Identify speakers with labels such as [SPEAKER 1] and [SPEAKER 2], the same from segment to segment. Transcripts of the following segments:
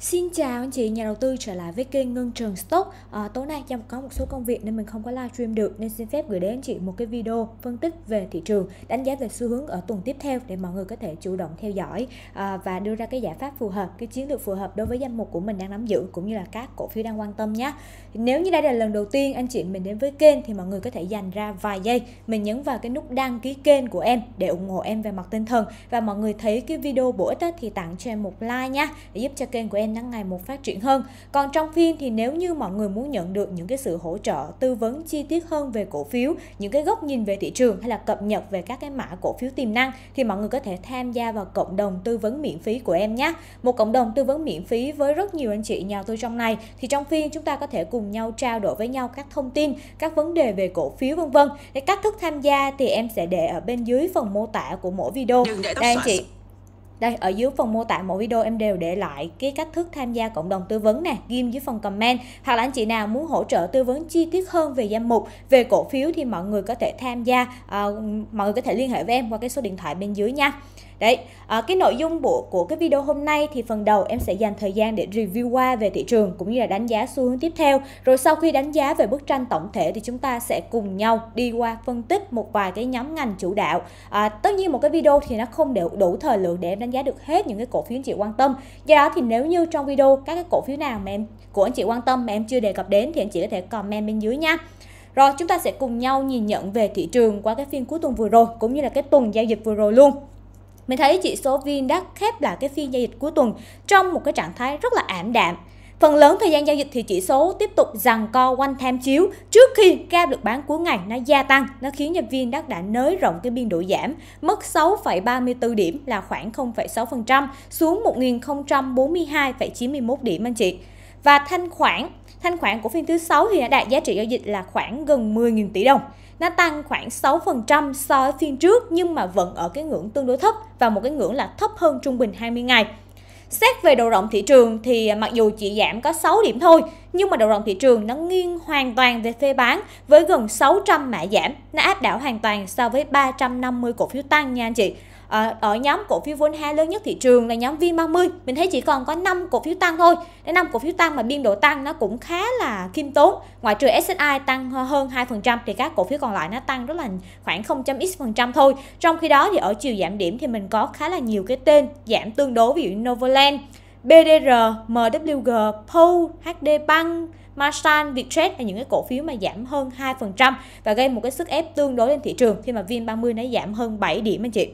[SPEAKER 1] Xin chào anh chị nhà đầu tư trở lại với kênh Ngân Trường Stock à, Tối nay trong có một số công việc nên mình không có livestream được Nên xin phép gửi đến anh chị một cái video phân tích về thị trường Đánh giá về xu hướng ở tuần tiếp theo để mọi người có thể chủ động theo dõi à, Và đưa ra cái giải pháp phù hợp, cái chiến lược phù hợp đối với danh mục của mình đang nắm giữ Cũng như là các cổ phiếu đang quan tâm nhé Nếu như đây là lần đầu tiên anh chị mình đến với kênh Thì mọi người có thể dành ra vài giây Mình nhấn vào cái nút đăng ký kênh của em để ủng hộ em về mặt tinh thần Và mọi người thấy cái video bổ ích thì tặng cho em một like nhé Để giúp cho kênh của em em đang ngày một phát triển hơn. Còn trong phiên thì nếu như mọi người muốn nhận được những cái sự hỗ trợ, tư vấn chi tiết hơn về cổ phiếu, những cái góc nhìn về thị trường hay là cập nhật về các cái mã cổ phiếu tiềm năng thì mọi người có thể tham gia vào cộng đồng tư vấn miễn phí của em nhé. Một cộng đồng tư vấn miễn phí với rất nhiều anh chị nhà tôi trong này thì trong phiên chúng ta có thể cùng nhau trao đổi với nhau các thông tin, các vấn đề về cổ phiếu vân vân. Để cách thức tham gia thì em sẽ để ở bên dưới phần mô tả của mỗi video. Đây anh chị đây ở dưới phần mô tả mỗi video em đều để lại cái cách thức tham gia cộng đồng tư vấn nè ghim dưới phần comment hoặc là anh chị nào muốn hỗ trợ tư vấn chi tiết hơn về danh mục về cổ phiếu thì mọi người có thể tham gia à, mọi người có thể liên hệ với em qua cái số điện thoại bên dưới nha Đấy, à, cái nội dung bộ của cái video hôm nay thì phần đầu em sẽ dành thời gian để review qua về thị trường cũng như là đánh giá xu hướng tiếp theo. Rồi sau khi đánh giá về bức tranh tổng thể thì chúng ta sẽ cùng nhau đi qua phân tích một vài cái nhóm ngành chủ đạo. À, tất nhiên một cái video thì nó không đủ, đủ thời lượng để em đánh giá được hết những cái cổ phiếu anh chị quan tâm. Do đó thì nếu như trong video các cái cổ phiếu nào mà em của anh chị quan tâm mà em chưa đề cập đến thì anh chị có thể comment bên dưới nha. Rồi chúng ta sẽ cùng nhau nhìn nhận về thị trường qua cái phiên cuối tuần vừa rồi cũng như là cái tuần giao dịch vừa rồi luôn mình thấy chỉ số VN Index khép lại cái phiên giao dịch cuối tuần trong một cái trạng thái rất là ảm đạm. Phần lớn thời gian giao dịch thì chỉ số tiếp tục rằng co quanh tham chiếu trước khi ca được bán cuối ngày nó gia tăng, nó khiến cho viên đắc đã nới rộng cái biên độ giảm, mất 6,34 điểm là khoảng 0,6% xuống 1.042,91 điểm anh chị. Và thanh khoản, thanh khoản của phiên thứ sáu thì đã đạt giá trị giao dịch là khoảng gần 10.000 tỷ đồng nó tăng khoảng 6% so với phiên trước nhưng mà vẫn ở cái ngưỡng tương đối thấp và một cái ngưỡng là thấp hơn trung bình 20 ngày. Xét về độ rộng thị trường thì mặc dù chỉ giảm có 6 điểm thôi, nhưng mà độ rộng thị trường nó nghiêng hoàn toàn về phê bán với gần 600 mã giảm, nó áp đảo hoàn toàn so với 350 cổ phiếu tăng nha anh chị à, ở nhóm cổ phiếu vốn hóa lớn nhất thị trường là nhóm Vin30 mình thấy chỉ còn có 5 cổ phiếu tăng thôi để 5 cổ phiếu tăng mà biên độ tăng nó cũng khá là khiêm tốn ngoại trừ SSI tăng hơn 2% thì các cổ phiếu còn lại nó tăng rất là khoảng 0.x% phần trăm thôi trong khi đó thì ở chiều giảm điểm thì mình có khá là nhiều cái tên giảm tương đối ví dụ Novoland BDR, MWG, POU, HD Bank, Masan, Vietjet là những cái cổ phiếu mà giảm hơn 2% và gây một cái sức ép tương đối lên thị trường khi mà VN30 nó giảm hơn 7 điểm anh chị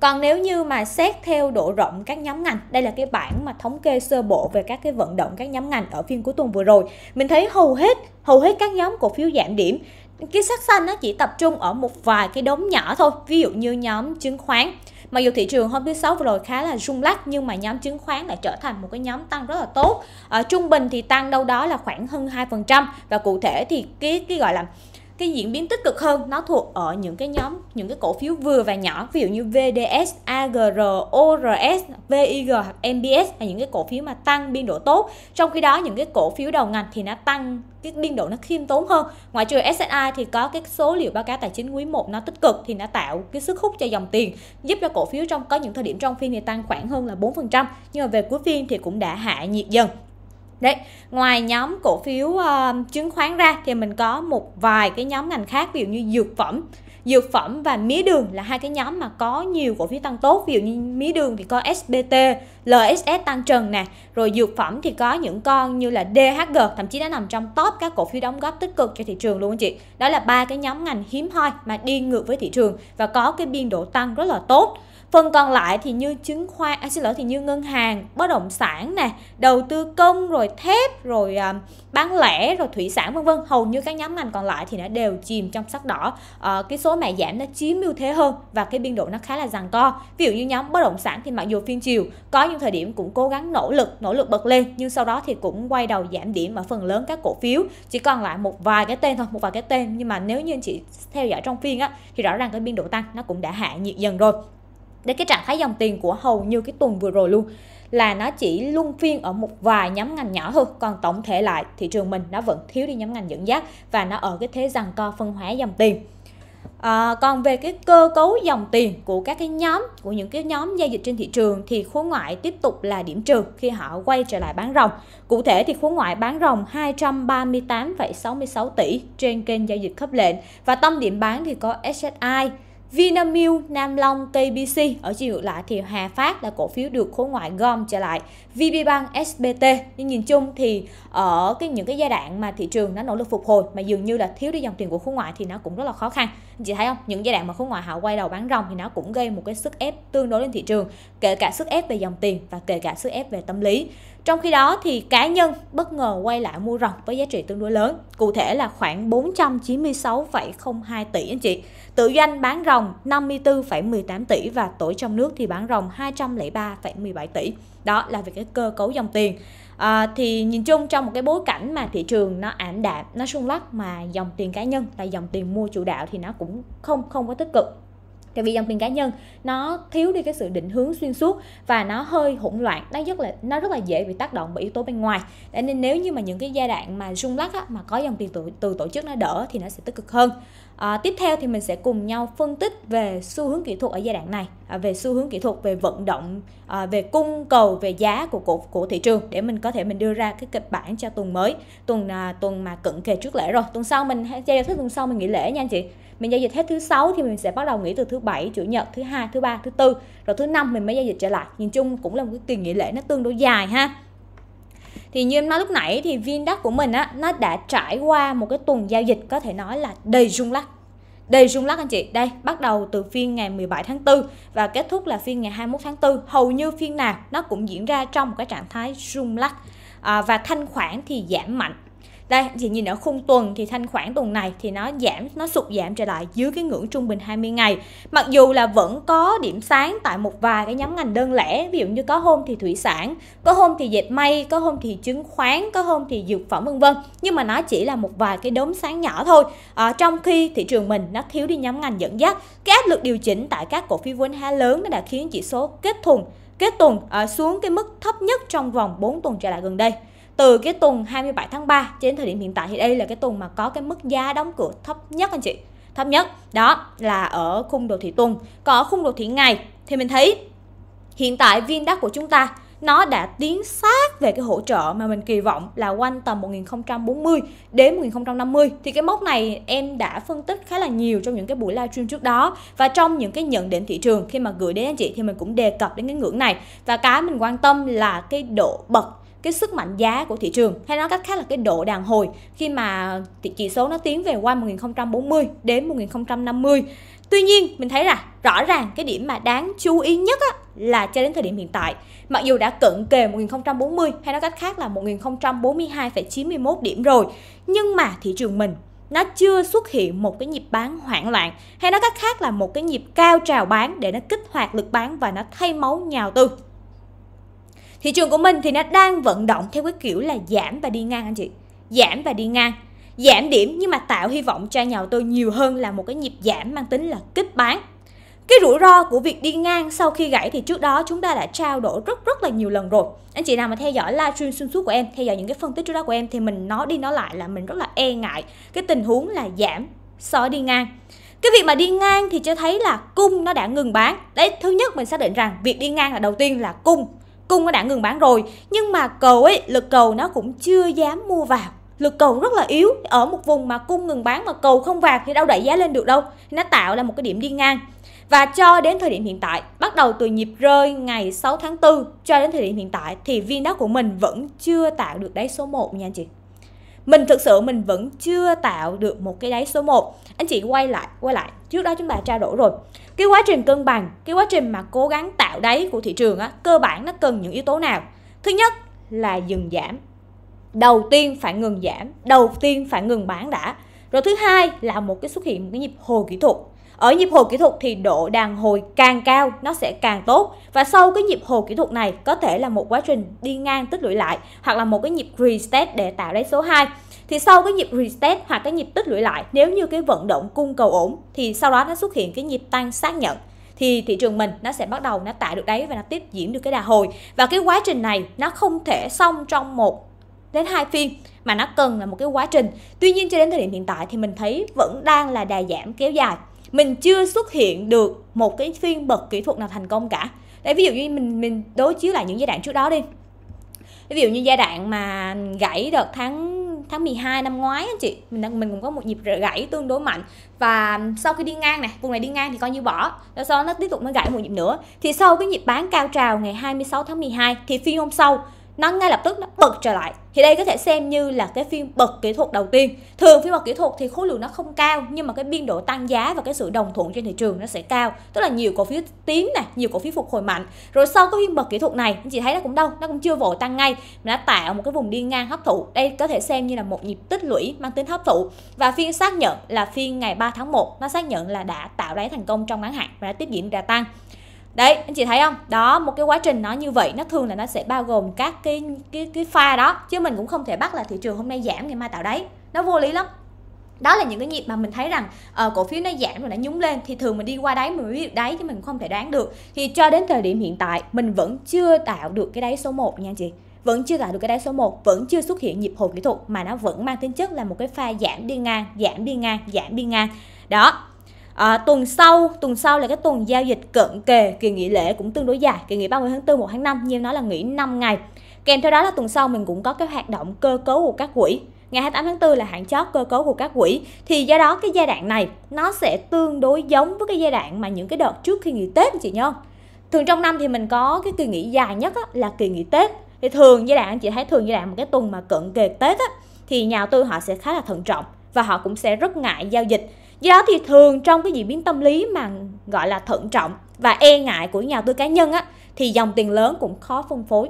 [SPEAKER 1] còn nếu như mà xét theo độ rộng các nhóm ngành đây là cái bảng mà thống kê sơ bộ về các cái vận động các nhóm ngành ở phiên cuối tuần vừa rồi mình thấy hầu hết hầu hết các nhóm cổ phiếu giảm điểm cái sắc xanh nó chỉ tập trung ở một vài cái đống nhỏ thôi ví dụ như nhóm chứng khoán mặc dù thị trường hôm thứ sáu vừa rồi khá là rung lắc nhưng mà nhóm chứng khoán lại trở thành một cái nhóm tăng rất là tốt ở trung bình thì tăng đâu đó là khoảng hơn 2% và cụ thể thì cái cái gọi là cái diễn biến tích cực hơn nó thuộc ở những cái nhóm những cái cổ phiếu vừa và nhỏ ví dụ như VDS, AGR, ORS, VIG hoặc MBS là những cái cổ phiếu mà tăng biên độ tốt trong khi đó những cái cổ phiếu đầu ngành thì nó tăng cái biên độ nó khiêm tốn hơn ngoại trừ SSI thì có cái số liệu báo cáo tài chính quý 1 nó tích cực thì nó tạo cái sức hút cho dòng tiền giúp cho cổ phiếu trong có những thời điểm trong phiên thì tăng khoảng hơn là 4% nhưng mà về cuối phiên thì cũng đã hạ nhiệt dần Đấy, ngoài nhóm cổ phiếu uh, chứng khoán ra thì mình có một vài cái nhóm ngành khác ví dụ như dược phẩm dược phẩm và mía đường là hai cái nhóm mà có nhiều cổ phiếu tăng tốt ví dụ như mía đường thì có SBT, LSS tăng trần nè rồi dược phẩm thì có những con như là DHG thậm chí đã nằm trong top các cổ phiếu đóng góp tích cực cho thị trường luôn anh chị đó là ba cái nhóm ngành hiếm hoi mà đi ngược với thị trường và có cái biên độ tăng rất là tốt phần còn lại thì như chứng khoán à, xin lỗi thì như ngân hàng bất động sản nè đầu tư công rồi thép rồi à, bán lẻ rồi thủy sản vân vân hầu như các nhóm ngành còn lại thì nó đều chìm trong sắc đỏ à, cái số mẹ giảm nó chiếm ưu thế hơn và cái biên độ nó khá là giằng co ví dụ như nhóm bất động sản thì mặc dù phiên chiều có những thời điểm cũng cố gắng nỗ lực nỗ lực bật lên nhưng sau đó thì cũng quay đầu giảm điểm ở phần lớn các cổ phiếu chỉ còn lại một vài cái tên thôi một vài cái tên nhưng mà nếu như chị theo dõi trong phiên á thì rõ ràng cái biên độ tăng nó cũng đã hạ nhiệt dần rồi đến cái trạng thái dòng tiền của hầu như cái tuần vừa rồi luôn là nó chỉ luân phiên ở một vài nhóm ngành nhỏ thôi còn tổng thể lại thị trường mình nó vẫn thiếu đi nhóm ngành dẫn dắt và nó ở cái thế rằng co phân hóa dòng tiền À, còn về cái cơ cấu dòng tiền của các cái nhóm của những cái nhóm giao dịch trên thị trường thì khối ngoại tiếp tục là điểm trừ khi họ quay trở lại bán rồng. Cụ thể thì khối ngoại bán ròng 238,66 tỷ trên kênh giao dịch khớp lệnh và tâm điểm bán thì có SSI, Vinamilk, Nam Long, KBC ở chiều ngược lại thì Hà Phát là cổ phiếu được khối ngoại gom trở lại VPBank, SBT nhưng nhìn chung thì ở cái những cái giai đoạn mà thị trường nó nỗ lực phục hồi mà dường như là thiếu đi dòng tiền của khối ngoại thì nó cũng rất là khó khăn chị thấy không những giai đoạn mà khối ngoại họ quay đầu bán ròng thì nó cũng gây một cái sức ép tương đối lên thị trường kể cả sức ép về dòng tiền và kể cả sức ép về tâm lý trong khi đó thì cá nhân bất ngờ quay lại mua ròng với giá trị tương đối lớn, cụ thể là khoảng 496,02 tỷ anh chị. Tự doanh bán ròng 54,18 tỷ và tổ trong nước thì bán ròng 203,17 tỷ. Đó là về cái cơ cấu dòng tiền. À, thì nhìn chung trong một cái bối cảnh mà thị trường nó ảm đạm, nó sung lắc mà dòng tiền cá nhân là dòng tiền mua chủ đạo thì nó cũng không không có tích cực tại vì dòng tiền cá nhân nó thiếu đi cái sự định hướng xuyên suốt và nó hơi hỗn loạn nó rất là nó rất là dễ bị tác động bởi yếu tố bên ngoài nên nếu như mà những cái giai đoạn mà rung lắc á, mà có dòng tiền từ, từ tổ chức nó đỡ thì nó sẽ tích cực hơn À, tiếp theo thì mình sẽ cùng nhau phân tích về xu hướng kỹ thuật ở giai đoạn này, à, về xu hướng kỹ thuật, về vận động, à, về cung cầu, về giá của cổ của thị trường để mình có thể mình đưa ra cái kịch bản cho tuần mới, tuần à, tuần mà cận kề trước lễ rồi. Tuần sau mình giao dịch tuần sau mình nghỉ lễ nha anh chị. Mình giao dịch hết thứ sáu thì mình sẽ bắt đầu nghỉ từ thứ bảy, chủ nhật, thứ hai, thứ ba, thứ tư, rồi thứ năm mình mới giao dịch trở lại. Nhìn chung cũng là một cái kỳ nghỉ lễ nó tương đối dài ha thì như em nói lúc nãy thì viên đất của mình á nó đã trải qua một cái tuần giao dịch có thể nói là đầy rung lắc đầy rung lắc anh chị đây bắt đầu từ phiên ngày 17 tháng 4 và kết thúc là phiên ngày 21 tháng 4 hầu như phiên nào nó cũng diễn ra trong một cái trạng thái rung lắc à, và thanh khoản thì giảm mạnh đây thì nhìn ở khung tuần thì thanh khoản tuần này thì nó giảm nó sụt giảm trở lại dưới cái ngưỡng trung bình 20 ngày mặc dù là vẫn có điểm sáng tại một vài cái nhóm ngành đơn lẻ ví dụ như có hôm thì thủy sản có hôm thì dệt may có hôm thì chứng khoán có hôm thì dược phẩm vân vân nhưng mà nó chỉ là một vài cái đốm sáng nhỏ thôi à, trong khi thị trường mình nó thiếu đi nhóm ngành dẫn dắt cái áp lực điều chỉnh tại các cổ phiếu vốn hóa lớn nó đã khiến chỉ số kết thùng kết tuần ở ờ, xuống cái mức thấp nhất trong vòng 4 tuần trở lại gần đây từ cái tuần 27 tháng 3 cho đến thời điểm hiện tại thì đây là cái tuần mà có cái mức giá đóng cửa thấp nhất anh chị thấp nhất đó là ở khung đồ thị tuần có ở khung đồ thị ngày thì mình thấy hiện tại viên đắt của chúng ta nó đã tiến sát về cái hỗ trợ mà mình kỳ vọng là quanh tầm 1040 đến 1050 thì cái mốc này em đã phân tích khá là nhiều trong những cái buổi livestream trước đó và trong những cái nhận định thị trường khi mà gửi đến anh chị thì mình cũng đề cập đến cái ngưỡng này và cái mình quan tâm là cái độ bật cái sức mạnh giá của thị trường hay nói cách khác là cái độ đàn hồi khi mà chỉ số nó tiến về qua 1040 đến 1050 Tuy nhiên mình thấy là rõ ràng cái điểm mà đáng chú ý nhất á, là cho đến thời điểm hiện tại mặc dù đã cận kề 1040 hay nói cách khác là 1042,91 điểm rồi nhưng mà thị trường mình nó chưa xuất hiện một cái nhịp bán hoảng loạn hay nói cách khác là một cái nhịp cao trào bán để nó kích hoạt lực bán và nó thay máu nhào tư thị trường của mình thì nó đang vận động theo cái kiểu là giảm và đi ngang anh chị giảm và đi ngang giảm điểm nhưng mà tạo hy vọng cho nhà đầu tư nhiều hơn là một cái nhịp giảm mang tính là kích bán cái rủi ro của việc đi ngang sau khi gãy thì trước đó chúng ta đã trao đổi rất rất là nhiều lần rồi anh chị nào mà theo dõi livestream xuyên suốt của em theo dõi những cái phân tích trước đó của em thì mình nói đi nói lại là mình rất là e ngại cái tình huống là giảm so đi ngang cái việc mà đi ngang thì cho thấy là cung nó đã ngừng bán đấy thứ nhất mình xác định rằng việc đi ngang là đầu tiên là cung cung nó đã ngừng bán rồi nhưng mà cầu ấy lực cầu nó cũng chưa dám mua vào lực cầu rất là yếu ở một vùng mà cung ngừng bán mà cầu không vào thì đâu đẩy giá lên được đâu nó tạo ra một cái điểm đi ngang và cho đến thời điểm hiện tại, bắt đầu từ nhịp rơi ngày 6 tháng 4 cho đến thời điểm hiện tại thì viên đá của mình vẫn chưa tạo được đáy số 1 nha anh chị. Mình thực sự mình vẫn chưa tạo được một cái đáy số 1. Anh chị quay lại, quay lại trước đó chúng ta trao đổi rồi cái quá trình cân bằng cái quá trình mà cố gắng tạo đáy của thị trường á, cơ bản nó cần những yếu tố nào thứ nhất là dừng giảm đầu tiên phải ngừng giảm đầu tiên phải ngừng bán đã rồi thứ hai là một cái xuất hiện một cái nhịp hồi kỹ thuật ở nhịp hồi kỹ thuật thì độ đàn hồi càng cao nó sẽ càng tốt và sau cái nhịp hồi kỹ thuật này có thể là một quá trình đi ngang tích lũy lại hoặc là một cái nhịp reset để tạo đáy số 2 thì sau cái nhịp reset hoặc cái nhịp tích lũy lại nếu như cái vận động cung cầu ổn thì sau đó nó xuất hiện cái nhịp tăng xác nhận thì thị trường mình nó sẽ bắt đầu nó tạo được đáy và nó tiếp diễn được cái đà hồi và cái quá trình này nó không thể xong trong một đến hai phiên mà nó cần là một cái quá trình tuy nhiên cho đến thời điểm hiện tại thì mình thấy vẫn đang là đà giảm kéo dài mình chưa xuất hiện được một cái phiên bật kỹ thuật nào thành công cả để ví dụ như mình mình đối chiếu lại những giai đoạn trước đó đi ví dụ như giai đoạn mà gãy đợt tháng tháng 12 năm ngoái anh chị mình mình cũng có một nhịp gãy tương đối mạnh và sau khi đi ngang này vùng này đi ngang thì coi như bỏ rồi sau đó nó tiếp tục nó gãy một nhịp nữa thì sau cái nhịp bán cao trào ngày 26 tháng 12 thì phiên hôm sau nó ngay lập tức nó bật trở lại thì đây có thể xem như là cái phiên bật kỹ thuật đầu tiên thường phiên bật kỹ thuật thì khối lượng nó không cao nhưng mà cái biên độ tăng giá và cái sự đồng thuận trên thị trường nó sẽ cao tức là nhiều cổ phiếu tiến này nhiều cổ phiếu phục hồi mạnh rồi sau cái phiên bật kỹ thuật này anh chị thấy nó cũng đâu nó cũng chưa vội tăng ngay mà nó tạo một cái vùng đi ngang hấp thụ đây có thể xem như là một nhịp tích lũy mang tính hấp thụ và phiên xác nhận là phiên ngày 3 tháng 1 nó xác nhận là đã tạo đáy thành công trong ngắn hạn và đã tiếp diễn đà tăng đấy anh chị thấy không đó một cái quá trình nó như vậy nó thường là nó sẽ bao gồm các cái cái cái pha đó chứ mình cũng không thể bắt là thị trường hôm nay giảm ngày mai tạo đáy nó vô lý lắm đó là những cái nhịp mà mình thấy rằng uh, cổ phiếu nó giảm rồi nó nhúng lên thì thường mình đi qua đáy mình mới biết đáy chứ mình không thể đoán được thì cho đến thời điểm hiện tại mình vẫn chưa tạo được cái đáy số 1 nha chị vẫn chưa tạo được cái đáy số 1, vẫn chưa xuất hiện nhịp hồi kỹ thuật mà nó vẫn mang tính chất là một cái pha giảm đi ngang, giảm đi ngang, giảm đi ngang. Đó, À, tuần sau, tuần sau là cái tuần giao dịch cận kề kỳ nghỉ lễ cũng tương đối dài, kỳ nghỉ 30 tháng 4 1 tháng 5 như em nói là nghỉ 5 ngày. Kèm theo đó là tuần sau mình cũng có cái hoạt động cơ cấu của các quỹ. Ngày 28 tháng 4 là hạn chót cơ cấu của các quỹ thì do đó cái giai đoạn này nó sẽ tương đối giống với cái giai đoạn mà những cái đợt trước khi nghỉ Tết chị nhớ Thường trong năm thì mình có cái kỳ nghỉ dài nhất á, là kỳ nghỉ Tết. Thì thường giai đoạn anh chị thấy thường giai đoạn một cái tuần mà cận kề Tết á, thì nhà đầu tư họ sẽ khá là thận trọng và họ cũng sẽ rất ngại giao dịch do đó thì thường trong cái diễn biến tâm lý mà gọi là thận trọng và e ngại của nhà đầu tư cá nhân á thì dòng tiền lớn cũng khó phân phối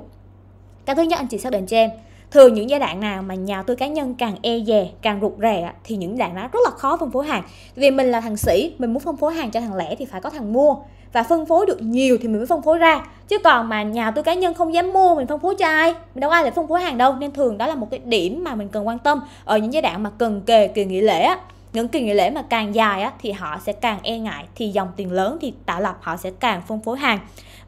[SPEAKER 1] cái thứ nhất anh chị xác định cho em thường những giai đoạn nào mà nhà tư cá nhân càng e dè càng rụt rè thì những đoạn đó rất là khó phân phối hàng vì mình là thằng sĩ mình muốn phân phối hàng cho thằng lẻ thì phải có thằng mua và phân phối được nhiều thì mình mới phân phối ra chứ còn mà nhà tư cá nhân không dám mua mình phân phối cho ai mình đâu ai để phân phối hàng đâu nên thường đó là một cái điểm mà mình cần quan tâm ở những giai đoạn mà cần kề kỳ nghỉ lễ những kỳ nghỉ lễ mà càng dài á, thì họ sẽ càng e ngại thì dòng tiền lớn thì tạo lập họ sẽ càng phân phối hàng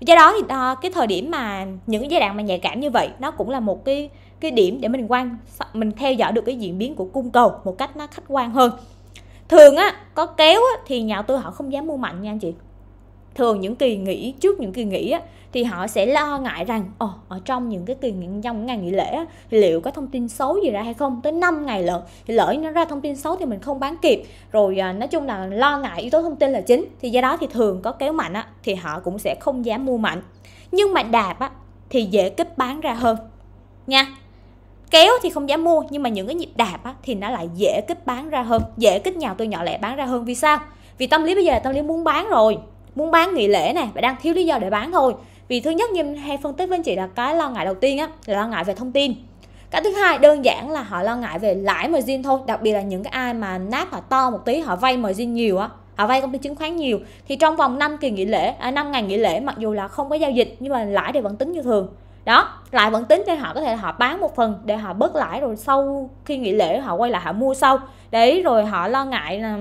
[SPEAKER 1] do đó thì à, cái thời điểm mà những cái giai đoạn mà nhạy cảm như vậy nó cũng là một cái cái điểm để mình quan mình theo dõi được cái diễn biến của cung cầu một cách nó khách quan hơn thường á có kéo á, thì nhà đầu tư họ không dám mua mạnh nha anh chị thường những kỳ nghỉ trước những kỳ nghỉ á, thì họ sẽ lo ngại rằng Ồ, ở trong những cái kỳ nghỉ trong ngày nghỉ lễ á, thì liệu có thông tin xấu gì ra hay không tới 5 ngày lận thì lỡ nó ra thông tin xấu thì mình không bán kịp rồi à, nói chung là lo ngại yếu tố thông tin là chính thì do đó thì thường có kéo mạnh á, thì họ cũng sẽ không dám mua mạnh nhưng mà đạp á, thì dễ kích bán ra hơn nha kéo thì không dám mua nhưng mà những cái nhịp đạp á, thì nó lại dễ kích bán ra hơn dễ kích nhào tôi nhỏ lẻ bán ra hơn vì sao vì tâm lý bây giờ là tâm lý muốn bán rồi muốn bán nghỉ lễ này và đang thiếu lý do để bán thôi vì thứ nhất như em hay phân tích với anh chị là cái lo ngại đầu tiên á là lo ngại về thông tin cái thứ hai đơn giản là họ lo ngại về lãi margin thôi đặc biệt là những cái ai mà náp họ to một tí họ vay margin nhiều á họ vay công ty chứng khoán nhiều thì trong vòng 5 kỳ nghỉ lễ à, 5 ngày nghỉ lễ mặc dù là không có giao dịch nhưng mà lãi thì vẫn tính như thường đó lãi vẫn tính cho họ có thể là họ bán một phần để họ bớt lãi rồi sau khi nghỉ lễ họ quay lại họ mua sau đấy rồi họ lo ngại là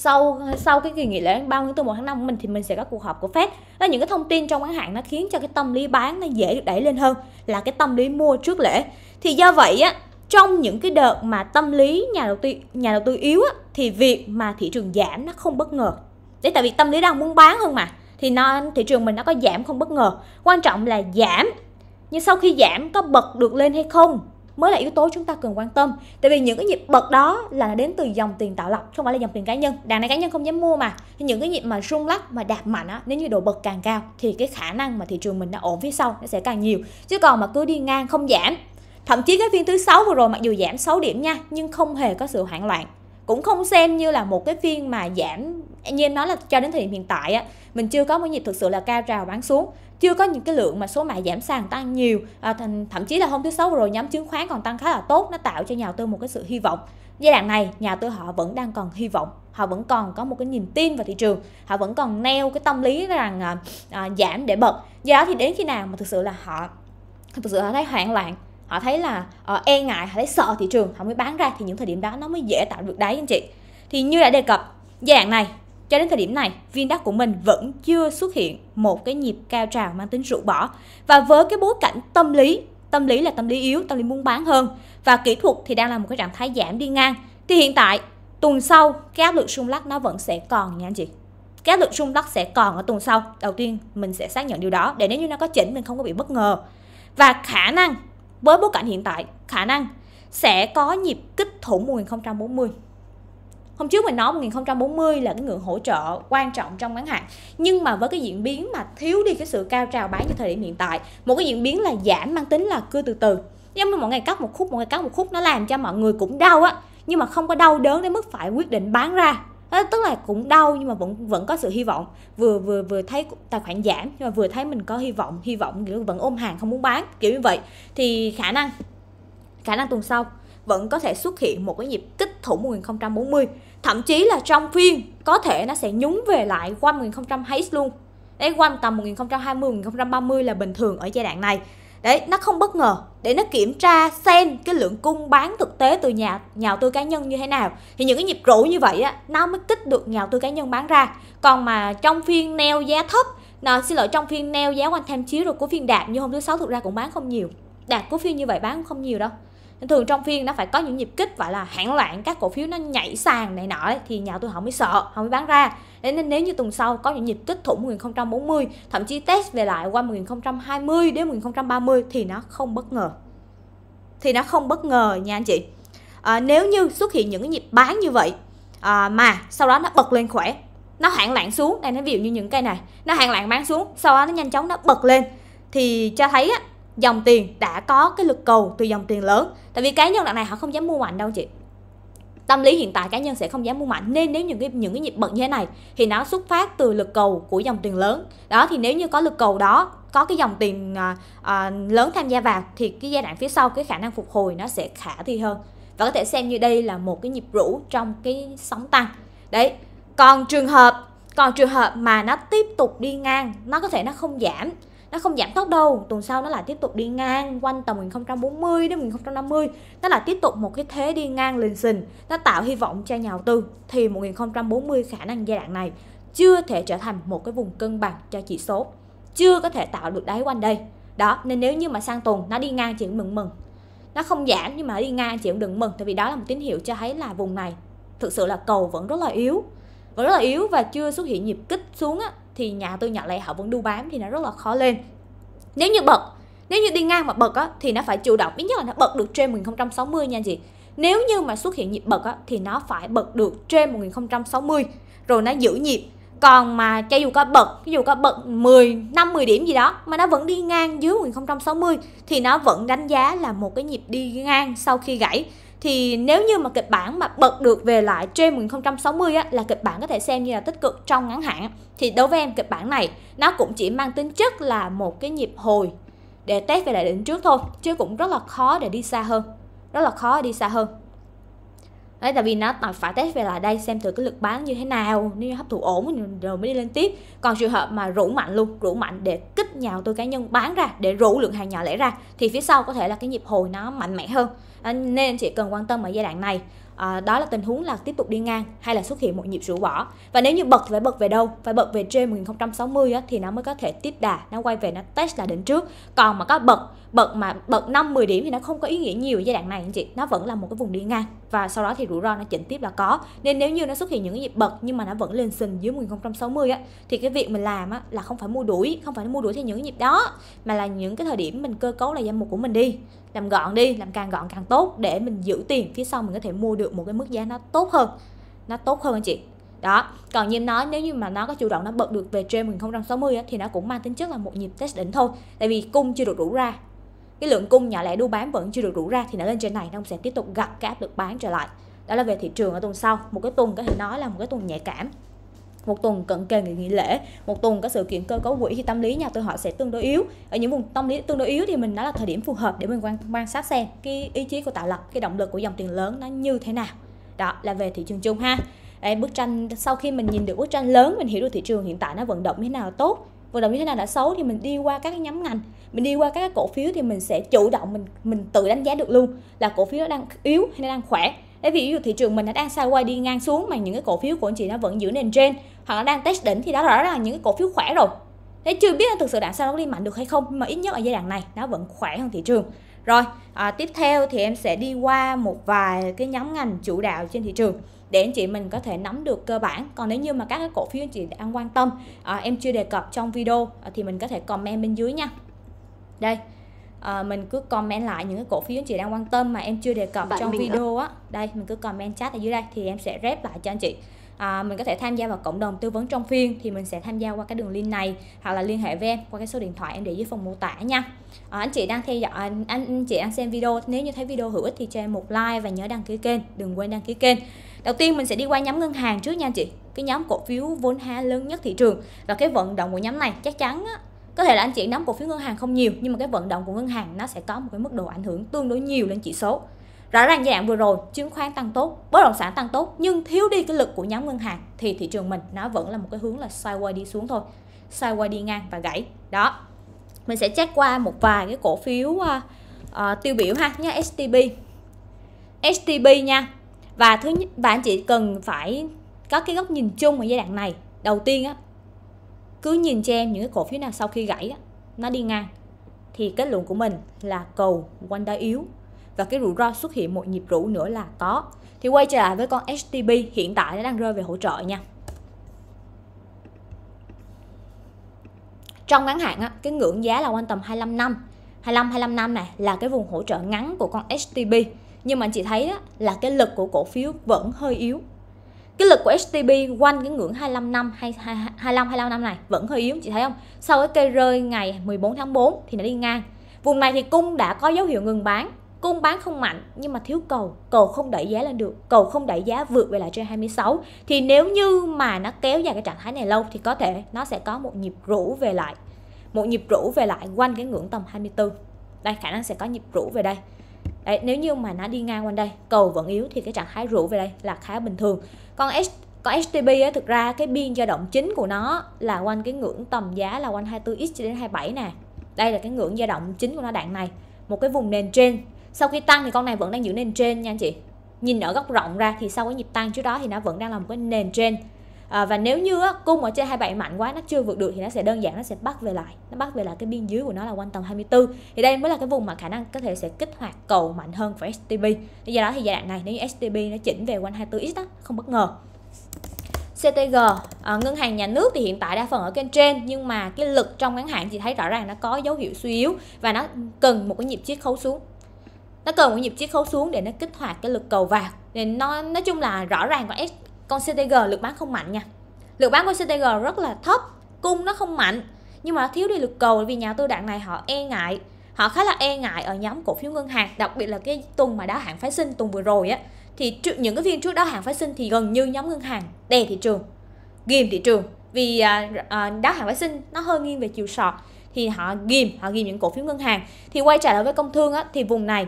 [SPEAKER 1] sau sau cái kỳ nghỉ lễ 30 tháng 1 tháng 5 của mình thì mình sẽ có cuộc họp của Fed đó những cái thông tin trong ngắn hạn nó khiến cho cái tâm lý bán nó dễ được đẩy lên hơn là cái tâm lý mua trước lễ thì do vậy á trong những cái đợt mà tâm lý nhà đầu tư nhà đầu tư yếu á, thì việc mà thị trường giảm nó không bất ngờ đấy tại vì tâm lý đang muốn bán hơn mà thì nó thị trường mình nó có giảm không bất ngờ quan trọng là giảm nhưng sau khi giảm có bật được lên hay không mới là yếu tố chúng ta cần quan tâm tại vì những cái nhịp bật đó là đến từ dòng tiền tạo lập không phải là dòng tiền cá nhân đàn này cá nhân không dám mua mà những cái nhịp mà rung lắc mà đạp mạnh á nếu như độ bật càng cao thì cái khả năng mà thị trường mình nó ổn phía sau nó sẽ càng nhiều chứ còn mà cứ đi ngang không giảm thậm chí cái phiên thứ sáu vừa rồi mặc dù giảm 6 điểm nha nhưng không hề có sự hoảng loạn cũng không xem như là một cái phiên mà giảm như em nói là cho đến thời điểm hiện tại á mình chưa có một nhịp thực sự là cao trào bán xuống chưa có những cái lượng mà số mã giảm sàn tăng nhiều à, thành, thậm chí là hôm thứ sáu rồi nhóm chứng khoán còn tăng khá là tốt nó tạo cho nhà đầu tư một cái sự hy vọng giai đoạn này nhà đầu tư họ vẫn đang còn hy vọng họ vẫn còn có một cái niềm tin vào thị trường họ vẫn còn neo cái tâm lý rằng à, à, giảm để bật do đó thì đến khi nào mà thực sự là họ thực sự họ thấy hoảng loạn họ thấy là uh, e ngại họ thấy sợ thị trường họ mới bán ra thì những thời điểm đó nó mới dễ tạo được đáy anh chị thì như đã đề cập giai đoạn này cho đến thời điểm này, viên đá của mình vẫn chưa xuất hiện một cái nhịp cao trào mang tính rũ bỏ. Và với cái bối cảnh tâm lý, tâm lý là tâm lý yếu, tâm lý muốn bán hơn và kỹ thuật thì đang là một cái trạng thái giảm đi ngang. Thì hiện tại tuần sau cái áp lực rung lắc nó vẫn sẽ còn nha anh chị cái áp lực rung lắc sẽ còn ở tuần sau đầu tiên mình sẽ xác nhận điều đó để nếu như nó có chỉnh mình không có bị bất ngờ và khả năng với bối cảnh hiện tại khả năng sẽ có nhịp kích thủ 1040 hôm trước mình nói 1040 là cái ngưỡng hỗ trợ quan trọng trong ngắn hạn nhưng mà với cái diễn biến mà thiếu đi cái sự cao trào bán như thời điểm hiện tại một cái diễn biến là giảm mang tính là cưa từ từ giống như mọi ngày cắt một khúc mọi ngày cắt một khúc nó làm cho mọi người cũng đau á nhưng mà không có đau đớn đến mức phải quyết định bán ra tức là cũng đau nhưng mà vẫn vẫn có sự hy vọng vừa vừa vừa thấy tài khoản giảm nhưng mà vừa thấy mình có hy vọng hy vọng kiểu vẫn ôm hàng không muốn bán kiểu như vậy thì khả năng khả năng tuần sau vẫn có thể xuất hiện một cái nhịp kích đích thủ 1040 thậm chí là trong phiên có thể nó sẽ nhún về lại qua 1020 luôn đấy quanh tầm 1020 1030 là bình thường ở giai đoạn này đấy nó không bất ngờ để nó kiểm tra xem cái lượng cung bán thực tế từ nhà nhà tư cá nhân như thế nào thì những cái nhịp rũ như vậy á nó mới kích được nhà tư cá nhân bán ra còn mà trong phiên neo giá thấp nào xin lỗi trong phiên neo giá quanh tham chiếu rồi của phiên đạt như hôm thứ sáu thực ra cũng bán không nhiều đạt của phiên như vậy bán không nhiều đâu thường trong phiên nó phải có những nhịp kích gọi là hãng loạn các cổ phiếu nó nhảy sàn này nọ thì nhà tôi họ mới sợ họ mới bán ra nên nếu như tuần sau có những nhịp kích thủng 1040 thậm chí test về lại qua 1020 đến 1030 thì nó không bất ngờ thì nó không bất ngờ nha anh chị à, nếu như xuất hiện những cái nhịp bán như vậy à, mà sau đó nó bật lên khỏe nó hạn lạng xuống đây nó ví dụ như những cây này nó hạn lạng bán xuống sau đó nó nhanh chóng nó bật lên thì cho thấy á, dòng tiền đã có cái lực cầu từ dòng tiền lớn tại vì cá nhân đoạn này họ không dám mua mạnh đâu chị tâm lý hiện tại cá nhân sẽ không dám mua mạnh nên nếu những cái những cái nhịp bận như thế này thì nó xuất phát từ lực cầu của dòng tiền lớn đó thì nếu như có lực cầu đó có cái dòng tiền à, à, lớn tham gia vào thì cái giai đoạn phía sau cái khả năng phục hồi nó sẽ khả thi hơn và có thể xem như đây là một cái nhịp rũ trong cái sóng tăng đấy còn trường hợp còn trường hợp mà nó tiếp tục đi ngang nó có thể nó không giảm nó không giảm tốc đâu tuần sau nó lại tiếp tục đi ngang quanh tầm 1040 đến 1050 nó là tiếp tục một cái thế đi ngang lên xình nó tạo hy vọng cho nhà đầu tư thì 1040 khả năng giai đoạn này chưa thể trở thành một cái vùng cân bằng cho chỉ số chưa có thể tạo được đáy quanh đây đó nên nếu như mà sang tuần nó đi ngang chị cũng mừng mừng nó không giảm nhưng mà đi ngang chị cũng đừng mừng tại vì đó là một tín hiệu cho thấy là vùng này thực sự là cầu vẫn rất là yếu vẫn rất là yếu và chưa xuất hiện nhịp kích xuống á thì nhà tôi nhận lại họ vẫn đu bám thì nó rất là khó lên nếu như bật nếu như đi ngang mà bật á, thì nó phải chủ động ít nhất là nó bật được trên 1060 nha chị nếu như mà xuất hiện nhịp bật á, thì nó phải bật được trên 1060 rồi nó giữ nhịp còn mà cho dù có bật ví dụ có bật 10 năm 10 điểm gì đó mà nó vẫn đi ngang dưới 1060 thì nó vẫn đánh giá là một cái nhịp đi ngang sau khi gãy thì nếu như mà kịch bản mà bật được về lại trên 1060 á, là kịch bản có thể xem như là tích cực trong ngắn hạn thì đối với em kịch bản này nó cũng chỉ mang tính chất là một cái nhịp hồi để test về lại đỉnh trước thôi chứ cũng rất là khó để đi xa hơn rất là khó để đi xa hơn Đấy, tại vì nó phải test về lại đây xem từ cái lực bán như thế nào nếu hấp thụ ổn rồi mới đi lên tiếp còn trường hợp mà rủ mạnh luôn rủ mạnh để kích nhào tôi cá nhân bán ra để rủ lượng hàng nhỏ lẻ ra thì phía sau có thể là cái nhịp hồi nó mạnh mẽ hơn Ờ, nên chị cần quan tâm ở giai đoạn này à, đó là tình huống là tiếp tục đi ngang hay là xuất hiện một nhịp rũ bỏ và nếu như bật phải bật về đâu phải bật về trên 1060 á, thì nó mới có thể tiếp đà nó quay về nó test là đỉnh trước còn mà có bật bật mà bật 5 10 điểm thì nó không có ý nghĩa nhiều giai đoạn này anh chị nó vẫn là một cái vùng đi ngang và sau đó thì rủi ro nó chỉnh tiếp là có nên nếu như nó xuất hiện những cái nhịp bật nhưng mà nó vẫn lên sừng dưới 1060 á thì cái việc mình làm á là không phải mua đuổi không phải mua đuổi theo những cái nhịp đó mà là những cái thời điểm mình cơ cấu lại danh mục của mình đi làm gọn đi làm càng gọn càng tốt để mình giữ tiền phía sau mình có thể mua được một cái mức giá nó tốt hơn nó tốt hơn anh chị đó còn như em nói nếu như mà nó có chủ động nó bật được về trên 1060 á, thì nó cũng mang tính chất là một nhịp test đỉnh thôi tại vì cung chưa được đủ ra cái lượng cung nhỏ lẻ đu bán vẫn chưa được đủ ra thì nó lên trên này nó sẽ tiếp tục gặp cái áp lực bán trở lại đó là về thị trường ở tuần sau một cái tuần có thể nói là một cái tuần nhạy cảm một tuần cận kề ngày nghỉ lễ một tuần có sự kiện cơ cấu quỹ thì tâm lý nhà tôi họ sẽ tương đối yếu ở những vùng tâm lý tương đối yếu thì mình đó là thời điểm phù hợp để mình quan quan sát xem cái ý chí của tạo lập cái động lực của dòng tiền lớn nó như thế nào đó là về thị trường chung ha Đấy, bức tranh sau khi mình nhìn được bức tranh lớn mình hiểu được thị trường hiện tại nó vận động như thế nào tốt vận động như thế nào đã xấu thì mình đi qua các cái nhóm ngành mình đi qua các cái cổ phiếu thì mình sẽ chủ động mình mình tự đánh giá được luôn là cổ phiếu nó đang yếu hay nó đang khỏe Tại vì ví dụ thị trường mình nó đang quay đi ngang xuống mà những cái cổ phiếu của anh chị nó vẫn giữ nền trên hoặc nó đang test đỉnh thì đó rõ ràng là những cái cổ phiếu khỏe rồi. Thế chưa biết là thực sự đạn sau nó đi mạnh được hay không nhưng mà ít nhất ở giai đoạn này nó vẫn khỏe hơn thị trường. Rồi, à, tiếp theo thì em sẽ đi qua một vài cái nhóm ngành chủ đạo trên thị trường để anh chị mình có thể nắm được cơ bản còn nếu như mà các cái cổ phiếu anh chị đang quan tâm à, em chưa đề cập trong video à, thì mình có thể comment bên dưới nha đây à, mình cứ comment lại những cái cổ phiếu anh chị đang quan tâm mà em chưa đề cập Bạn trong video á đây mình cứ comment chat ở dưới đây thì em sẽ rep lại cho anh chị à, mình có thể tham gia vào cộng đồng tư vấn trong phiên thì mình sẽ tham gia qua cái đường link này hoặc là liên hệ với em qua cái số điện thoại em để dưới phần mô tả nha à, anh chị đang theo dõi anh, anh chị đang xem video nếu như thấy video hữu ích thì cho em một like và nhớ đăng ký kênh đừng quên đăng ký kênh đầu tiên mình sẽ đi qua nhóm ngân hàng trước nha chị cái nhóm cổ phiếu vốn hóa lớn nhất thị trường và cái vận động của nhóm này chắc chắn á, có thể là anh chị nắm cổ phiếu ngân hàng không nhiều nhưng mà cái vận động của ngân hàng nó sẽ có một cái mức độ ảnh hưởng tương đối nhiều lên chỉ số rõ ràng giai đoạn vừa rồi chứng khoán tăng tốt bất động sản tăng tốt nhưng thiếu đi cái lực của nhóm ngân hàng thì thị trường mình nó vẫn là một cái hướng là sideways đi xuống thôi sideways đi ngang và gãy đó mình sẽ check qua một vài cái cổ phiếu uh, uh, tiêu biểu ha nhé STB STB nha và thứ nhất và anh chị cần phải có cái góc nhìn chung ở giai đoạn này đầu tiên á cứ nhìn cho em những cái cổ phiếu nào sau khi gãy á, nó đi ngang thì kết luận của mình là cầu quanh đá yếu và cái rủi ro xuất hiện một nhịp rũ nữa là có thì quay trở lại với con STB hiện tại nó đang rơi về hỗ trợ nha trong ngắn hạn á, cái ngưỡng giá là quanh tầm 25 năm 25 25 năm này là cái vùng hỗ trợ ngắn của con STB nhưng mà chị thấy á, là cái lực của cổ phiếu vẫn hơi yếu cái lực của STB quanh cái ngưỡng 25 năm hay 25 25 năm này vẫn hơi yếu chị thấy không sau cái cây rơi ngày 14 tháng 4 thì nó đi ngang vùng này thì cung đã có dấu hiệu ngừng bán cung bán không mạnh nhưng mà thiếu cầu cầu không đẩy giá lên được cầu không đẩy giá vượt về lại trên 26 thì nếu như mà nó kéo dài cái trạng thái này lâu thì có thể nó sẽ có một nhịp rũ về lại một nhịp rũ về lại quanh cái ngưỡng tầm 24 đây khả năng sẽ có nhịp rũ về đây Đấy, nếu như mà nó đi ngang quanh đây cầu vẫn yếu thì cái trạng thái rũ về đây là khá bình thường còn S còn STB á, thực ra cái biên dao động chính của nó là quanh cái ngưỡng tầm giá là quanh 24x cho đến 27 nè đây là cái ngưỡng dao động chính của nó đạn này một cái vùng nền trên sau khi tăng thì con này vẫn đang giữ nền trên nha anh chị nhìn ở góc rộng ra thì sau cái nhịp tăng trước đó thì nó vẫn đang là một cái nền trên à, và nếu như á, cung ở trên 27 mạnh quá nó chưa vượt được thì nó sẽ đơn giản nó sẽ bắt về lại nó bắt về lại cái biên dưới của nó là quanh tầm 24 thì đây mới là cái vùng mà khả năng có thể sẽ kích hoạt cầu mạnh hơn của STB do đó thì giai đoạn này nếu như STB nó chỉnh về quanh 24x đó không bất ngờ CTG à, ờ, ngân hàng nhà nước thì hiện tại đa phần ở kênh trên nhưng mà cái lực trong ngắn hạn thì thấy rõ ràng nó có dấu hiệu suy yếu và nó cần một cái nhịp chiết khấu xuống nó cần một nhịp chiết khấu xuống để nó kích hoạt cái lực cầu vào nên nó nói chung là rõ ràng con S, con CTG lực bán không mạnh nha lực bán của CTG rất là thấp cung nó không mạnh nhưng mà nó thiếu đi lực cầu vì nhà tư đoạn này họ e ngại họ khá là e ngại ở nhóm cổ phiếu ngân hàng đặc biệt là cái tuần mà đáo hạn phái sinh tuần vừa rồi á thì những cái phiên trước đáo hạn phái sinh thì gần như nhóm ngân hàng đè thị trường ghim thị trường vì à, à, đáo hạn phái sinh nó hơi nghiêng về chiều sọt thì họ ghim họ ghim những cổ phiếu ngân hàng thì quay trở lại với công thương á, thì vùng này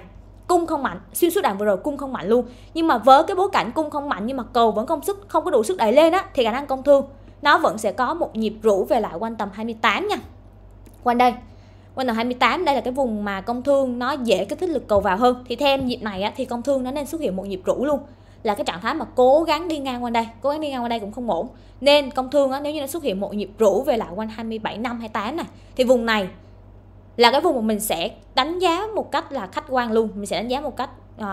[SPEAKER 1] cung không mạnh xuyên suốt đoạn vừa rồi cung không mạnh luôn nhưng mà với cái bối cảnh cung không mạnh nhưng mà cầu vẫn không sức không có đủ sức đẩy lên á thì khả năng công thương nó vẫn sẽ có một nhịp rũ về lại quanh tầm 28 nha quanh đây quanh tầm 28 đây là cái vùng mà công thương nó dễ cái thích lực cầu vào hơn thì thêm nhịp này á, thì công thương nó nên xuất hiện một nhịp rũ luôn là cái trạng thái mà cố gắng đi ngang quanh đây cố gắng đi ngang quanh đây cũng không ổn nên công thương á, nếu như nó xuất hiện một nhịp rũ về lại quanh 27 năm 28 này thì vùng này là cái vùng mà mình sẽ đánh giá một cách là khách quan luôn mình sẽ đánh giá một cách uh,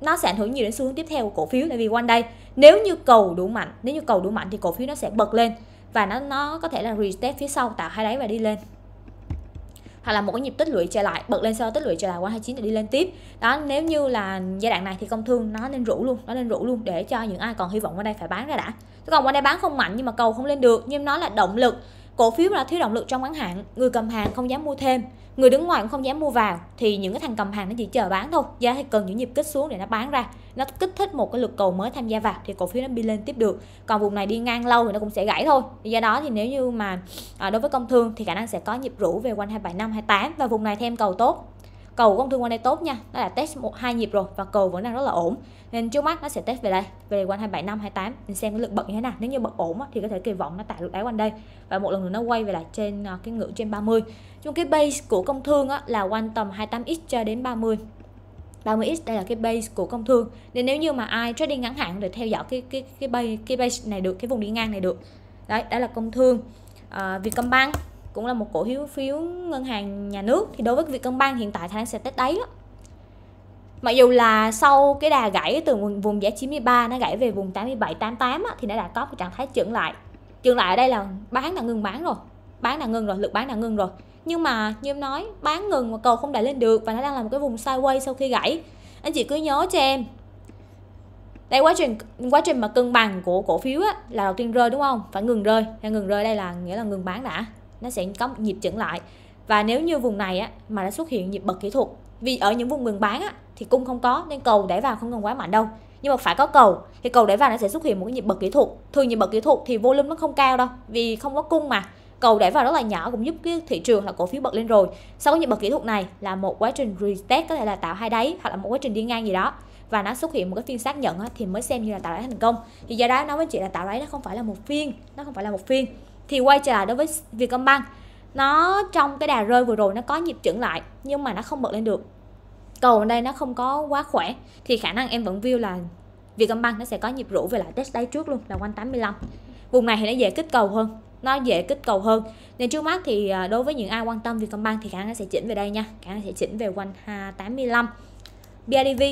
[SPEAKER 1] nó sẽ ảnh hưởng nhiều đến xu hướng tiếp theo của cổ phiếu tại vì quanh đây nếu như cầu đủ mạnh nếu như cầu đủ mạnh thì cổ phiếu nó sẽ bật lên và nó nó có thể là reset phía sau tạo hai đáy và đi lên hoặc là một cái nhịp tích lũy trở lại bật lên sau tích lũy trở lại qua 29 để đi lên tiếp đó nếu như là giai đoạn này thì công thương nó nên rủ luôn nó nên rủ luôn để cho những ai còn hy vọng ở đây phải bán ra đã chứ còn qua đây bán không mạnh nhưng mà cầu không lên được nhưng nó là động lực cổ phiếu đã thiếu động lực trong ngắn hạn người cầm hàng không dám mua thêm người đứng ngoài cũng không dám mua vào thì những cái thằng cầm hàng nó chỉ chờ bán thôi giá thì cần những nhịp kích xuống để nó bán ra nó kích thích một cái lực cầu mới tham gia vào thì cổ phiếu nó đi lên tiếp được còn vùng này đi ngang lâu thì nó cũng sẽ gãy thôi do đó thì nếu như mà à, đối với công thương thì khả năng sẽ có nhịp rũ về quanh hai bảy năm hai tám và vùng này thêm cầu tốt cầu của ông thương quanh đây tốt nha nó là test một hai nhịp rồi và cầu vẫn đang rất là ổn nên trước mắt nó sẽ test về đây về quanh hai 28 mình xem cái lực bật như thế nào nếu như bật ổn thì có thể kỳ vọng nó tạo lực đáy quanh đây và một lần nữa nó quay về lại trên à, cái ngưỡng trên 30 chung cái base của công thương á là quanh tầm 28x cho đến 30 30x đây là cái base của công thương nên nếu như mà ai trading ngắn hạn để theo dõi cái cái cái base cái base này được cái vùng đi ngang này được đấy đó là công thương à, Vietcombank cũng là một cổ phiếu phiếu ngân hàng nhà nước thì đối với Vietcombank hiện tại tháng sẽ test đáy đó. Mặc dù là sau cái đà gãy từ vùng, vùng giá 93 nó gãy về vùng 87 88 á, thì nó đã có một trạng thái chững lại. Chững lại ở đây là bán là ngừng bán rồi. Bán là ngừng rồi, lực bán là ngừng rồi. Nhưng mà như em nói, bán ngừng mà cầu không đẩy lên được và nó đang là một cái vùng sideways sau khi gãy. Anh chị cứ nhớ cho em. Đây quá trình quá trình mà cân bằng của cổ phiếu á là đầu tiên rơi đúng không? Phải ngừng rơi, đang ngừng rơi đây là nghĩa là ngừng bán đã nó sẽ có nhịp chỉnh lại và nếu như vùng này á, mà đã xuất hiện nhịp bật kỹ thuật vì ở những vùng miền bán á, thì cung không có nên cầu đẩy vào không cần quá mạnh đâu nhưng mà phải có cầu thì cầu đẩy vào nó sẽ xuất hiện một cái nhịp bật kỹ thuật thường nhịp bật kỹ thuật thì volume nó không cao đâu vì không có cung mà cầu đẩy vào rất là nhỏ cũng giúp cái thị trường là cổ phiếu bật lên rồi sau cái nhịp bật kỹ thuật này là một quá trình retest có thể là tạo hai đáy hoặc là một quá trình đi ngang gì đó và nó xuất hiện một cái phiên xác nhận thì mới xem như là tạo đáy thành công thì do đó nói với chị là tạo đáy nó không phải là một phiên nó không phải là một phiên thì quay trở lại đối với Vietcombank nó trong cái đà rơi vừa rồi nó có nhịp chững lại nhưng mà nó không bật lên được cầu ở đây nó không có quá khỏe thì khả năng em vẫn view là Vietcombank nó sẽ có nhịp rũ về lại test đáy trước luôn là quanh 85 vùng này thì nó dễ kích cầu hơn nó dễ kích cầu hơn nên trước mắt thì à, đối với những ai quan tâm Vietcombank thì khả năng sẽ chỉnh về đây nha khả năng sẽ chỉnh về quanh 85 BIDV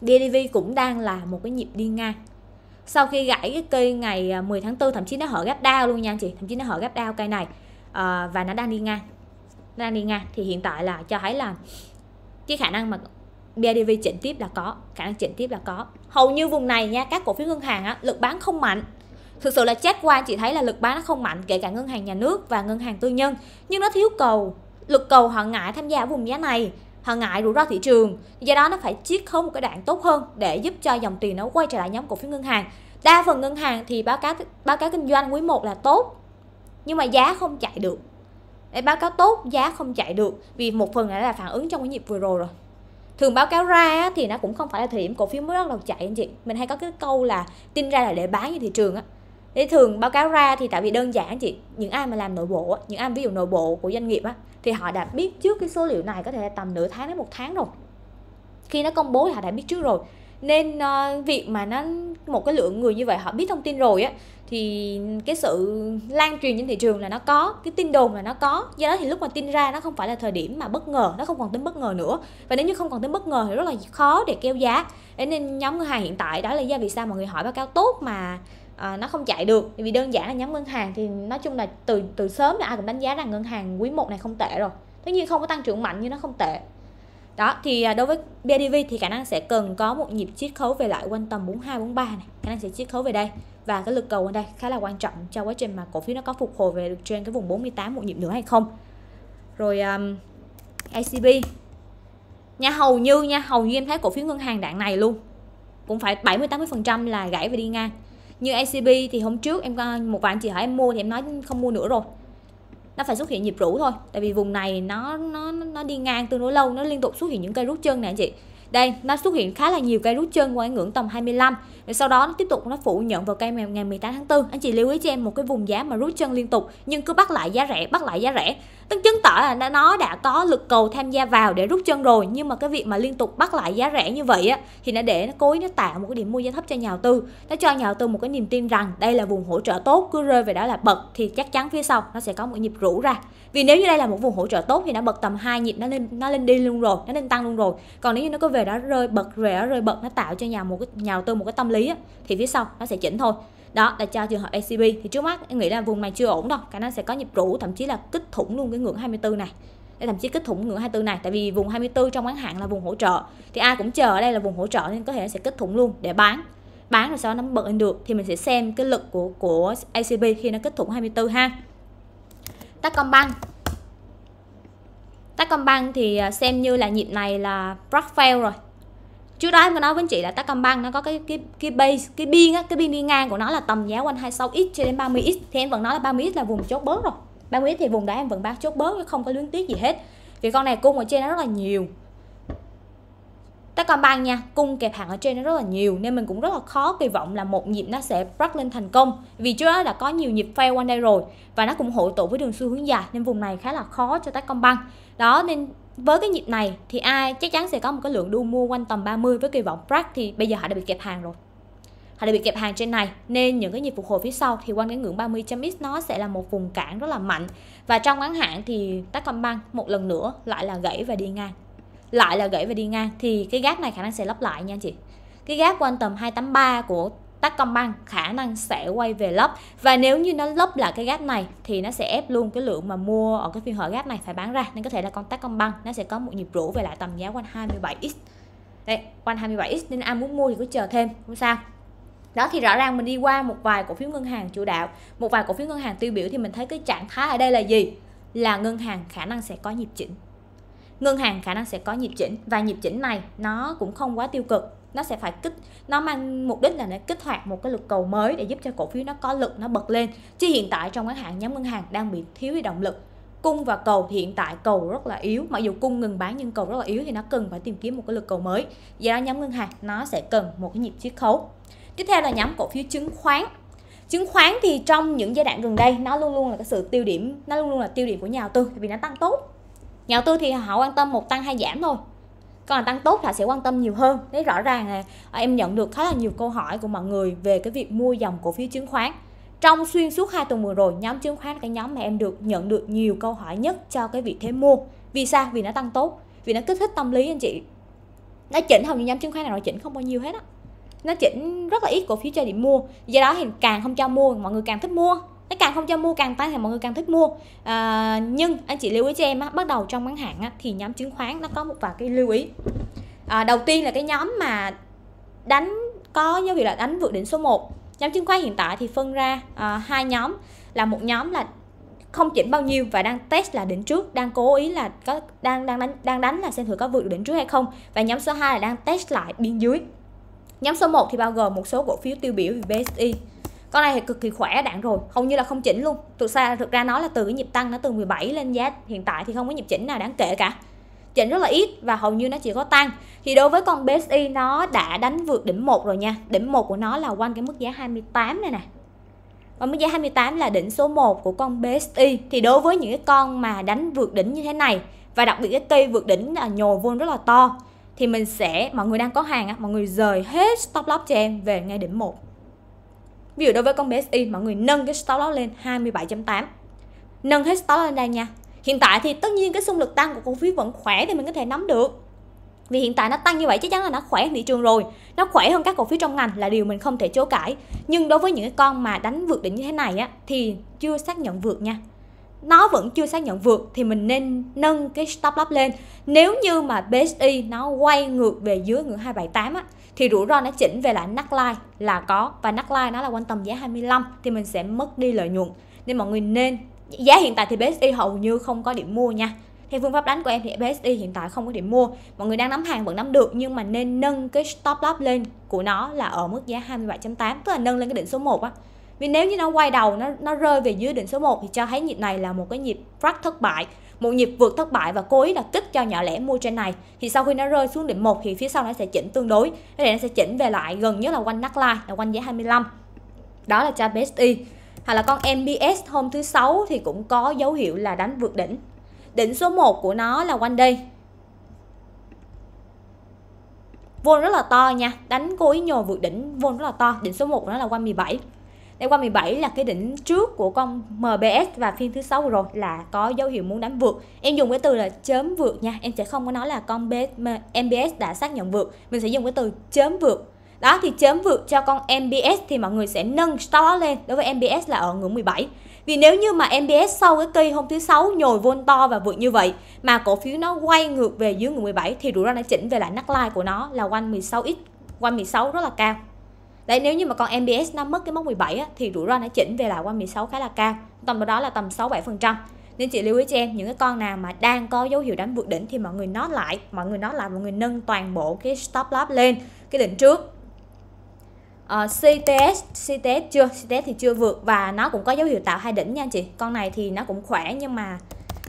[SPEAKER 1] BIDV cũng đang là một cái nhịp đi ngang sau khi gãy cái cây ngày 10 à, tháng 4 thậm chí nó hở gấp đao luôn nha anh chị thậm chí nó hở gấp đao cây này à, và nó đang đi ngang nó đang đi ngang thì hiện tại là cho thấy là cái khả năng mà BIDV chỉnh tiếp là có khả năng chỉnh tiếp là có hầu như vùng này nha các cổ phiếu ngân hàng á, lực bán không mạnh thực sự là chết qua anh chị thấy là lực bán nó không mạnh kể cả ngân hàng nhà nước và ngân hàng tư nhân nhưng nó thiếu cầu lực cầu họ ngại tham gia ở vùng giá này họ ngại rủi ro thị trường do đó nó phải chiết khấu một cái đoạn tốt hơn để giúp cho dòng tiền nó quay trở lại nhóm cổ phiếu ngân hàng đa phần ngân hàng thì báo cáo báo cáo kinh doanh quý 1 là tốt nhưng mà giá không chạy được để báo cáo tốt giá không chạy được vì một phần là phản ứng trong cái nhịp vừa rồi rồi thường báo cáo ra thì nó cũng không phải là thời điểm cổ phiếu mới bắt đầu chạy anh chị mình hay có cái câu là tin ra là để bán như thị trường á để thường báo cáo ra thì tại vì đơn giản anh chị những ai mà làm nội bộ những ai ví dụ nội bộ của doanh nghiệp á thì họ đã biết trước cái số liệu này có thể là tầm nửa tháng đến một tháng rồi khi nó công bố thì họ đã biết trước rồi nên uh, việc mà nó một cái lượng người như vậy họ biết thông tin rồi á thì cái sự lan truyền trên thị trường là nó có cái tin đồn là nó có do đó thì lúc mà tin ra nó không phải là thời điểm mà bất ngờ nó không còn tính bất ngờ nữa và nếu như không còn tính bất ngờ thì rất là khó để kêu giá Thế nên nhóm ngân hàng hiện tại đó là do vì sao mọi người hỏi báo cáo tốt mà à, nó không chạy được vì đơn giản là nhóm ngân hàng thì nói chung là từ từ sớm là ai cũng đánh giá rằng ngân hàng quý một này không tệ rồi tất nhiên không có tăng trưởng mạnh nhưng nó không tệ đó thì à, đối với BIDV thì khả năng sẽ cần có một nhịp chiết khấu về lại quanh tầm 42 43 này khả năng sẽ chiết khấu về đây và cái lực cầu ở đây khá là quan trọng cho quá trình mà cổ phiếu nó có phục hồi về được trên cái vùng 48 một nhịp nữa hay không rồi um, ACB nha hầu như nha hầu như em thấy cổ phiếu ngân hàng đạn này luôn cũng phải 70 80 là gãy và đi ngang như ACB thì hôm trước em à, một vài anh chị hỏi em mua thì em nói không mua nữa rồi nó phải xuất hiện nhịp rũ thôi tại vì vùng này nó nó nó đi ngang tương đối lâu nó liên tục xuất hiện những cây rút chân nè anh chị đây nó xuất hiện khá là nhiều cây rút chân qua ngưỡng tầm 25 rồi sau đó nó tiếp tục nó phủ nhận vào cây ngày, ngày 18 tháng 4 anh chị lưu ý cho em một cái vùng giá mà rút chân liên tục nhưng cứ bắt lại giá rẻ bắt lại giá rẻ tức chứng tỏ là nó đã có lực cầu tham gia vào để rút chân rồi nhưng mà cái việc mà liên tục bắt lại giá rẻ như vậy á thì nó để nó cố ý nó tạo một cái điểm mua giá thấp cho nhà đầu tư nó cho nhà đầu tư một cái niềm tin rằng đây là vùng hỗ trợ tốt cứ rơi về đó là bật thì chắc chắn phía sau nó sẽ có một nhịp rũ ra vì nếu như đây là một vùng hỗ trợ tốt thì nó bật tầm hai nhịp nó lên nó lên đi luôn rồi nó lên tăng luôn rồi còn nếu như nó có về đó rơi bật rẻ đó rơi bật nó tạo cho nhà một cái nhà đầu tư một cái tâm lý á, thì phía sau nó sẽ chỉnh thôi đó là cho trường hợp ACB thì trước mắt em nghĩ là vùng này chưa ổn đâu khả năng sẽ có nhịp rũ thậm chí là kích thủng luôn cái ngưỡng 24 này để thậm chí kích thủng ngưỡng 24 này tại vì vùng 24 trong ngắn hạn là vùng hỗ trợ thì ai cũng chờ ở đây là vùng hỗ trợ nên có thể sẽ kích thủng luôn để bán bán rồi sau đó nó bật lên được thì mình sẽ xem cái lực của của ACB khi nó kích thủng 24 ha Techcombank Techcombank thì à, xem như là nhịp này là Rockfell rồi trước đó em có nói với chị là Techcombank nó có cái cái cái base cái biên á cái biên đi ngang của nó là tầm giá quanh 26x cho đến 30x thì em vẫn nói là 30x là vùng chốt bớt rồi 30x thì vùng đó em vẫn bán chốt bớt chứ không có luyến tiếc gì hết vì con này cung ở trên nó rất là nhiều Techcombank nha, cung kẹp hàng ở trên nó rất là nhiều nên mình cũng rất là khó kỳ vọng là một nhịp nó sẽ break lên thành công vì trước đó đã có nhiều nhịp fail quanh đây rồi và nó cũng hội tụ với đường xu hướng dài nên vùng này khá là khó cho Techcombank đó nên với cái nhịp này thì ai chắc chắn sẽ có một cái lượng đu mua quanh tầm 30 với kỳ vọng Brad thì bây giờ họ đã bị kẹp hàng rồi họ đã bị kẹp hàng trên này nên những cái nhịp phục hồi phía sau thì quanh cái ngưỡng 30.x nó sẽ là một vùng cản rất là mạnh và trong ngắn hạn thì Techcombank một lần nữa lại là gãy và đi ngang lại là gãy và đi ngang thì cái gác này khả năng sẽ lấp lại nha anh chị cái gác quanh tầm 283 của Techcombank khả năng sẽ quay về lấp và nếu như nó lấp lại cái gap này thì nó sẽ ép luôn cái lượng mà mua ở cái phiên hở gap này phải bán ra nên có thể là con Techcombank nó sẽ có một nhịp rũ về lại tầm giá quanh 27x đây quanh 27x nên ai muốn mua thì cứ chờ thêm không sao đó thì rõ ràng mình đi qua một vài cổ phiếu ngân hàng chủ đạo một vài cổ phiếu ngân hàng tiêu biểu thì mình thấy cái trạng thái ở đây là gì là ngân hàng khả năng sẽ có nhịp chỉnh ngân hàng khả năng sẽ có nhịp chỉnh và nhịp chỉnh này nó cũng không quá tiêu cực nó sẽ phải kích nó mang mục đích là để kích hoạt một cái lực cầu mới để giúp cho cổ phiếu nó có lực nó bật lên chứ hiện tại trong ngắn hạn nhóm ngân hàng đang bị thiếu đi động lực cung và cầu hiện tại cầu rất là yếu mặc dù cung ngừng bán nhưng cầu rất là yếu thì nó cần phải tìm kiếm một cái lực cầu mới do đó nhóm ngân hàng nó sẽ cần một cái nhịp chiết khấu tiếp theo là nhóm cổ phiếu chứng khoán chứng khoán thì trong những giai đoạn gần đây nó luôn luôn là cái sự tiêu điểm nó luôn luôn là tiêu điểm của nhà đầu tư vì nó tăng tốt nhà đầu tư thì họ quan tâm một tăng hay giảm thôi còn là tăng tốt là sẽ quan tâm nhiều hơn đấy rõ ràng là à, em nhận được khá là nhiều câu hỏi của mọi người về cái việc mua dòng cổ phiếu chứng khoán trong xuyên suốt hai tuần vừa rồi nhóm chứng khoán là cái nhóm mà em được nhận được nhiều câu hỏi nhất cho cái vị thế mua vì sao vì nó tăng tốt vì nó kích thích tâm lý anh chị nó chỉnh hầu như nhóm chứng khoán nào nó chỉnh không bao nhiêu hết á nó chỉnh rất là ít cổ phiếu cho điểm mua do đó thì càng không cho mua mọi người càng thích mua nó càng không cho mua càng tăng thì mọi người càng thích mua à, nhưng anh chị lưu ý cho em á, bắt đầu trong ngắn hạn á, thì nhóm chứng khoán nó có một vài cái lưu ý à, đầu tiên là cái nhóm mà đánh có dấu hiệu là đánh vượt đỉnh số 1 nhóm chứng khoán hiện tại thì phân ra à, hai nhóm là một nhóm là không chỉnh bao nhiêu và đang test là đỉnh trước đang cố ý là có đang đang đánh đang đánh là xem thử có vượt đỉnh trước hay không và nhóm số 2 là đang test lại biên dưới nhóm số 1 thì bao gồm một số cổ phiếu tiêu biểu như BSI con này thì cực kỳ khỏe đạn rồi hầu như là không chỉnh luôn thực ra thực ra nó là từ cái nhịp tăng nó từ 17 lên giá hiện tại thì không có nhịp chỉnh nào đáng kể cả chỉnh rất là ít và hầu như nó chỉ có tăng thì đối với con BSI e, nó đã đánh vượt đỉnh 1 rồi nha đỉnh 1 của nó là quanh cái mức giá 28 này nè và mức giá 28 là đỉnh số 1 của con BSI e. thì đối với những cái con mà đánh vượt đỉnh như thế này và đặc biệt cái cây vượt đỉnh là nhồi vôn rất là to thì mình sẽ mọi người đang có hàng á mọi người rời hết stop loss cho em về ngay đỉnh 1 ví dụ đối với con BSI mọi người nâng cái stop loss lên 27.8 nâng hết stop lên đây nha hiện tại thì tất nhiên cái xung lực tăng của cổ phiếu vẫn khỏe thì mình có thể nắm được vì hiện tại nó tăng như vậy chắc chắn là nó khỏe thị trường rồi nó khỏe hơn các cổ phiếu trong ngành là điều mình không thể chối cãi nhưng đối với những cái con mà đánh vượt đỉnh như thế này á thì chưa xác nhận vượt nha nó vẫn chưa xác nhận vượt thì mình nên nâng cái stop loss lên nếu như mà BSI nó quay ngược về dưới ngưỡng 278 á, thì rủi ro nó chỉnh về lại neckline là có và neckline nó là quanh tầm giá 25 thì mình sẽ mất đi lợi nhuận nên mọi người nên giá hiện tại thì BSI hầu như không có điểm mua nha theo phương pháp đánh của em thì BSI hiện tại không có điểm mua mọi người đang nắm hàng vẫn nắm được nhưng mà nên nâng cái stop loss lên của nó là ở mức giá 27.8 tức là nâng lên cái đỉnh số 1 á vì nếu như nó quay đầu nó nó rơi về dưới đỉnh số 1 thì cho thấy nhịp này là một cái nhịp rắc thất bại một nhịp vượt thất bại và cố ý đặt kích cho nhỏ lẻ mua trên này thì sau khi nó rơi xuống đỉnh một thì phía sau nó sẽ chỉnh tương đối cái này nó sẽ chỉnh về lại gần nhất là quanh nắc lai là quanh giá 25 đó là cha BSI hay là con MBS hôm thứ sáu thì cũng có dấu hiệu là đánh vượt đỉnh đỉnh số 1 của nó là quanh đây vôn rất là to nha đánh cố ý nhồi vượt đỉnh vôn rất là to đỉnh số 1 của nó là quanh 17 Đêm qua 17 là cái đỉnh trước của con MBS và phiên thứ sáu rồi là có dấu hiệu muốn đánh vượt. Em dùng cái từ là chớm vượt nha, em sẽ không có nói là con MBS đã xác nhận vượt, mình sẽ dùng cái từ chớm vượt. Đó thì chớm vượt cho con MBS thì mọi người sẽ nâng stop lên đối với MBS là ở ngưỡng 17. Vì nếu như mà MBS sau cái cây hôm thứ sáu nhồi vôn to và vượt như vậy mà cổ phiếu nó quay ngược về dưới ngưỡng 17 thì rủi ro nó chỉnh về lại nắc lai của nó là quanh 16x, quanh 16 rất là cao đấy nếu như mà con MBS nó mất cái mốc 17 á, thì rủi ro nó chỉnh về lại qua 16 khá là cao tầm đó là tầm 6 7 nên chị lưu ý cho em những cái con nào mà đang có dấu hiệu đánh vượt đỉnh thì mọi người nót lại mọi người nót lại mọi người nâng toàn bộ cái stop loss lên cái đỉnh trước uh, ờ, CTS CTS chưa CTS thì chưa vượt và nó cũng có dấu hiệu tạo hai đỉnh nha chị con này thì nó cũng khỏe nhưng mà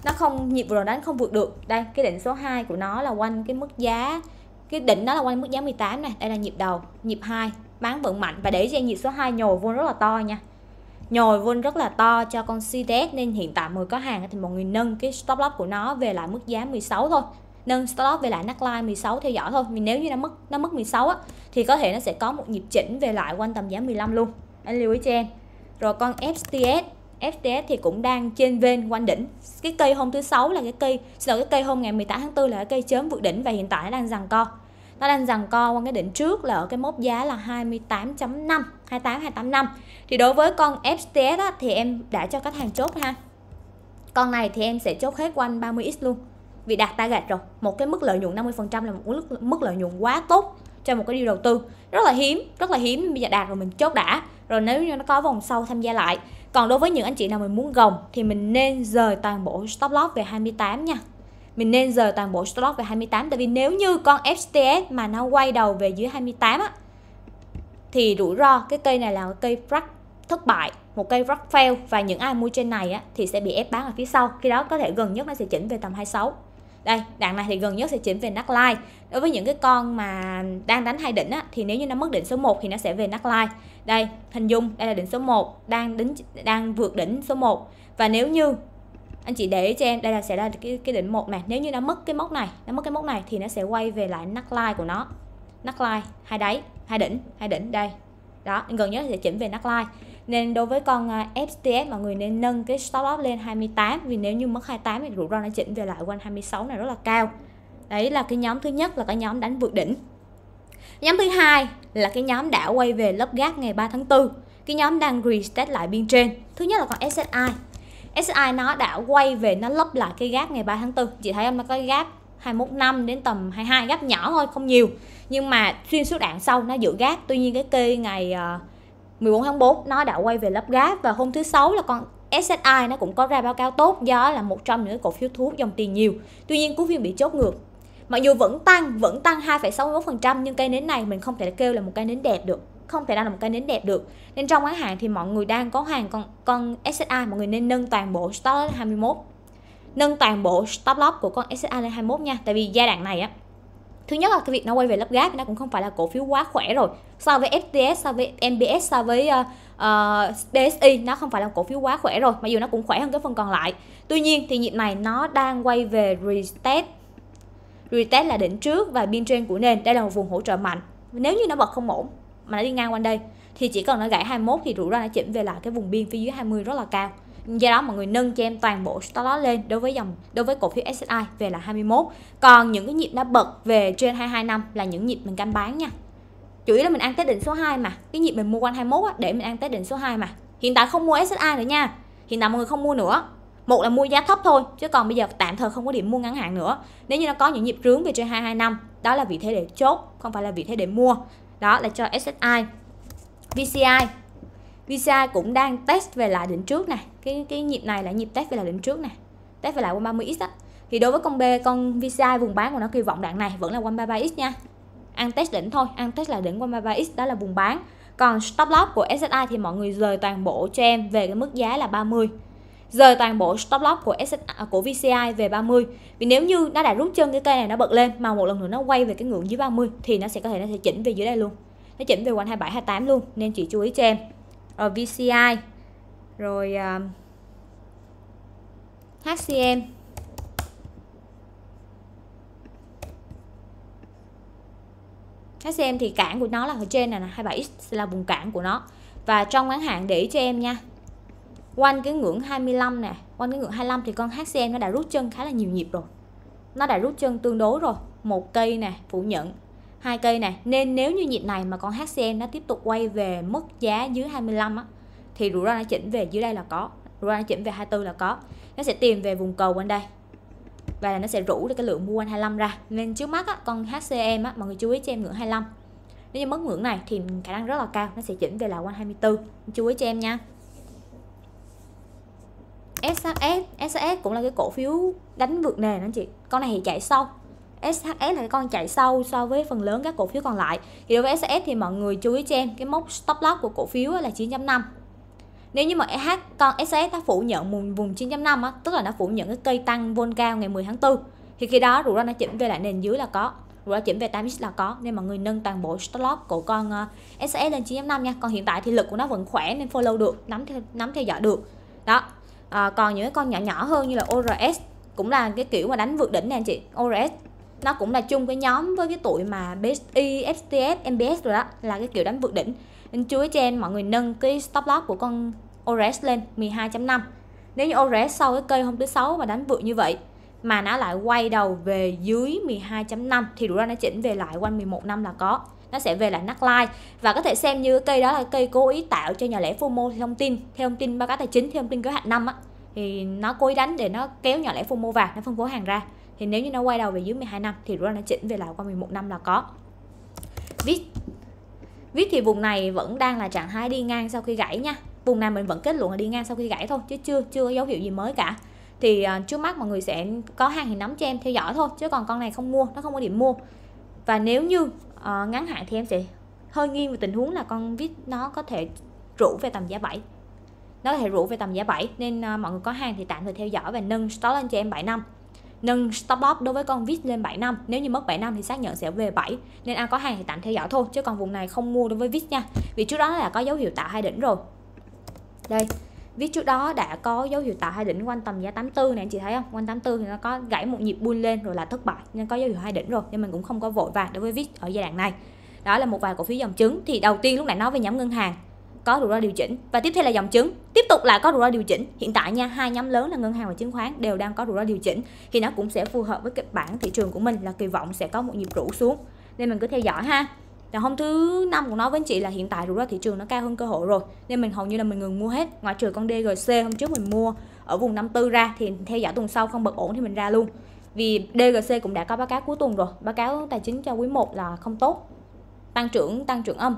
[SPEAKER 1] nó không nhịp vừa rồi đánh không vượt được đây cái đỉnh số 2 của nó là quanh cái mức giá cái đỉnh nó là quanh mức giá 18 này đây là nhịp đầu nhịp 2 bán vững mạnh và để cho nhịp số 2 nhồi vuông rất là to nha nhồi vuông rất là to cho con CDS nên hiện tại mọi có hàng thì mọi người nâng cái stop loss của nó về lại mức giá 16 thôi nâng stop loss về lại neckline 16 theo dõi thôi vì nếu như nó mất nó mất 16 á thì có thể nó sẽ có một nhịp chỉnh về lại quanh tầm giá 15 luôn anh lưu ý cho em rồi con FTS FTS thì cũng đang trên ven quanh đỉnh cái cây hôm thứ sáu là cái cây xin lỗi cái cây hôm ngày 18 tháng 4 là cái cây chớm vượt đỉnh và hiện tại nó đang giằng co nó đang rằng co qua cái đỉnh trước là ở cái mốc giá là 28.5 28 285 thì đối với con FTS á, thì em đã cho khách hàng chốt ha con này thì em sẽ chốt hết quanh 30x luôn vì đạt target rồi một cái mức lợi nhuận 50% là một mức lợi nhuận quá tốt cho một cái điều đầu tư rất là hiếm rất là hiếm bây giờ đạt rồi mình chốt đã rồi nếu như nó có vòng sau tham gia lại còn đối với những anh chị nào mình muốn gồng thì mình nên rời toàn bộ stop loss về 28 nha mình nên giờ toàn bộ stop về 28 tại vì nếu như con FTS mà nó quay đầu về dưới 28 á thì rủi ro cái cây này là cây frac thất bại một cây frac fail và những ai mua trên này á, thì sẽ bị ép bán ở phía sau khi đó có thể gần nhất nó sẽ chỉnh về tầm 26 đây đạn này thì gần nhất sẽ chỉnh về nắc line đối với những cái con mà đang đánh hai đỉnh á, thì nếu như nó mất đỉnh số 1 thì nó sẽ về nắc line đây hình dung đây là đỉnh số 1 đang đỉnh đang vượt đỉnh số 1 và nếu như anh chị để ý cho em đây là sẽ là cái cái đỉnh một này nếu như nó mất cái mốc này nó mất cái mốc này thì nó sẽ quay về lại neckline của nó neckline hai đáy hai đỉnh hai đỉnh đây đó gần nhất sẽ chỉnh về neckline nên đối với con à, FTS mọi người nên nâng cái stop loss lên 28 vì nếu như mất 28 thì rủi ro nó chỉnh về lại quanh 26 này rất là cao đấy là cái nhóm thứ nhất là cái nhóm đánh vượt đỉnh nhóm thứ hai là cái nhóm đã quay về lớp gác ngày 3 tháng 4 cái nhóm đang restart lại biên trên thứ nhất là con SSI SI nó đã quay về nó lấp lại cái gap ngày 3 tháng 4 chị thấy em nó có cái gap 21 năm đến tầm 22 gap nhỏ thôi không nhiều nhưng mà xuyên suốt đạn sau nó giữ gap tuy nhiên cái kê ngày 14 ờ, tháng 4 nó đã quay về lấp gap và hôm thứ sáu là con SSI nó cũng có ra báo cáo tốt do là một trong những cổ phiếu thu hút dòng tiền nhiều tuy nhiên cuối phiên bị chốt ngược mặc dù vẫn tăng vẫn tăng 2,61% nhưng cây nến này mình không thể kêu là một cây nến đẹp được không thể nào là một cây nến đẹp được nên trong ngắn hàng thì mọi người đang có hàng con con SSI mọi người nên nâng toàn bộ stop lên 21 nâng toàn bộ stop loss của con SSI lên 21 nha tại vì giai đoạn này á thứ nhất là cái việc nó quay về lắp gáp nó cũng không phải là cổ phiếu quá khỏe rồi so với FTS so với MBS so với uh, ờ, uh, ờ, BSI nó không phải là cổ phiếu quá khỏe rồi mặc dù nó cũng khỏe hơn cái phần còn lại tuy nhiên thì nhịp này nó đang quay về retest retest là đỉnh trước và biên trên của nền đây là một vùng hỗ trợ mạnh nếu như nó bật không ổn mà nó đi ngang quanh đây thì chỉ cần nó gãy 21 thì rủi ro nó chỉnh về lại cái vùng biên phía dưới 20 rất là cao do đó mọi người nâng cho em toàn bộ stop loss lên đối với dòng đối với cổ phiếu SSI về là 21 còn những cái nhịp đã bật về trên năm là những nhịp mình canh bán nha chủ yếu là mình ăn tới đỉnh số 2 mà cái nhịp mình mua quanh 21 á, để mình ăn tới đỉnh số 2 mà hiện tại không mua SSI nữa nha hiện tại mọi người không mua nữa một là mua giá thấp thôi chứ còn bây giờ tạm thời không có điểm mua ngắn hạn nữa nếu như nó có những nhịp rướng về trên năm đó là vị thế để chốt không phải là vị thế để mua đó là cho SSI VCI VCI cũng đang test về lại đỉnh trước này cái cái nhịp này là nhịp test về lại đỉnh trước này test về lại quanh 30x đó thì đối với con B con VCI vùng bán của nó kỳ vọng đoạn này vẫn là quanh 33x nha ăn test đỉnh thôi ăn test là đỉnh quanh 33x đó là vùng bán còn stop loss của SSI thì mọi người rời toàn bộ cho em về cái mức giá là 30 rời toàn bộ stop loss của SSI, của VCI về 30 vì nếu như nó đã rút chân cái cây này nó bật lên mà một lần nữa nó quay về cái ngưỡng dưới 30 thì nó sẽ có thể nó sẽ chỉnh về dưới đây luôn nó chỉnh về quanh 27 28 luôn nên chị chú ý cho em rồi VCI rồi um, à, HCM HCM thì cản của nó là ở trên này nè 27X là vùng cản của nó và trong ngắn hạn để ý cho em nha quanh cái ngưỡng 25 nè quanh cái ngưỡng 25 thì con HCM nó đã rút chân khá là nhiều nhịp rồi nó đã rút chân tương đối rồi một cây nè phủ nhận hai cây nè nên nếu như nhịp này mà con HCM nó tiếp tục quay về mức giá dưới 25 á thì rủi ro nó chỉnh về dưới đây là có rủi ro nó chỉnh về 24 là có nó sẽ tìm về vùng cầu quanh đây và nó sẽ rủ được cái lượng mua quanh 25 ra nên trước mắt á, con HCM á, mọi người chú ý cho em ngưỡng 25 nếu như mất ngưỡng này thì khả năng rất là cao nó sẽ chỉnh về là quanh 24 chú ý cho em nha SHS SHS cũng là cái cổ phiếu đánh vượt nền đó chị con này thì chạy sau SHS là cái con chạy sâu so với phần lớn các cổ phiếu còn lại thì đối với SHS thì mọi người chú ý cho em cái mốc stop loss của cổ phiếu là 9.5 nếu như mà EH con SHS đã phủ nhận vùng, vùng 9.5 á, tức là nó phủ nhận cái cây tăng vol cao ngày 10 tháng 4 thì khi đó rủi ro nó chỉnh về lại nền dưới là có rủi ro chỉnh về 8x là có nên mọi người nâng toàn bộ stop loss của con uh, ờ, SHS lên 9.5 nha còn hiện tại thì lực của nó vẫn khỏe nên follow được nắm theo, nắm theo dõi được đó à, còn những cái con nhỏ nhỏ hơn như là ORS cũng là cái kiểu mà đánh vượt đỉnh nè anh chị ORS nó cũng là chung cái nhóm với cái tuổi mà BSI, e, FTS, MBS rồi đó là cái kiểu đánh vượt đỉnh nên chú ý cho em mọi người nâng cái stop loss của con ORS lên 12.5 nếu như ORS sau cái cây hôm thứ sáu mà đánh vượt như vậy mà nó lại quay đầu về dưới 12.5 thì rủi ro nó chỉnh về lại quanh 11 năm là có nó sẽ về lại Nutline và có thể xem như cây đó là cây cố ý tạo cho nhà lẻ FOMO thông tin theo thông tin báo cáo tài chính theo thông tin kế hoạch năm á thì nó cố ý đánh để nó kéo nhỏ lẻ FOMO vào nó phân phối hàng ra thì nếu như nó quay đầu về dưới 12 năm thì rủi nó chỉnh về lại qua 11 năm là có viết viết thì vùng này vẫn đang là trạng thái đi ngang sau khi gãy nha vùng này mình vẫn kết luận là đi ngang sau khi gãy thôi chứ chưa chưa có dấu hiệu gì mới cả thì uh, trước mắt mọi người sẽ có hàng thì nắm cho em theo dõi thôi chứ còn con này không mua nó không có điểm mua và nếu như à, ngắn hạn thì em sẽ hơi nghiêng về tình huống là con vít nó có thể rủ về tầm giá 7 nó có thể rủ về tầm giá 7 nên à, mọi người có hàng thì tạm thời theo dõi và nâng stop lên cho em 7 năm nâng stop loss đối với con vít lên 7 năm nếu như mất 7 năm thì xác nhận sẽ về 7 nên ai có hàng thì tạm theo dõi thôi chứ còn vùng này không mua đối với vít nha vì trước đó là có dấu hiệu tạo hai đỉnh rồi đây viết trước đó đã có dấu hiệu tạo hai đỉnh quanh tầm giá 84 này anh chị thấy không quanh 84 thì nó có gãy một nhịp bull lên rồi là thất bại nên có dấu hiệu hai đỉnh rồi nên mình cũng không có vội vàng đối với viết ở giai đoạn này đó là một vài cổ phiếu dòng chứng thì đầu tiên lúc nãy nói về nhóm ngân hàng có rủi ro điều chỉnh và tiếp theo là dòng chứng tiếp tục là có rủi ro điều chỉnh hiện tại nha hai nhóm lớn là ngân hàng và chứng khoán đều đang có rủi ro điều chỉnh thì nó cũng sẽ phù hợp với kịch bản thị trường của mình là kỳ vọng sẽ có một nhịp rũ xuống nên mình cứ theo dõi ha là hôm thứ năm cũng nói với anh chị là hiện tại rủi ro thị trường nó cao hơn cơ hội rồi nên mình hầu như là mình ngừng mua hết ngoại trừ con DGC hôm trước mình mua ở vùng 54 ra thì theo dõi tuần sau không bật ổn thì mình ra luôn vì DGC cũng đã có báo cáo cuối tuần rồi báo cáo tài chính cho quý 1 là không tốt tăng trưởng tăng trưởng âm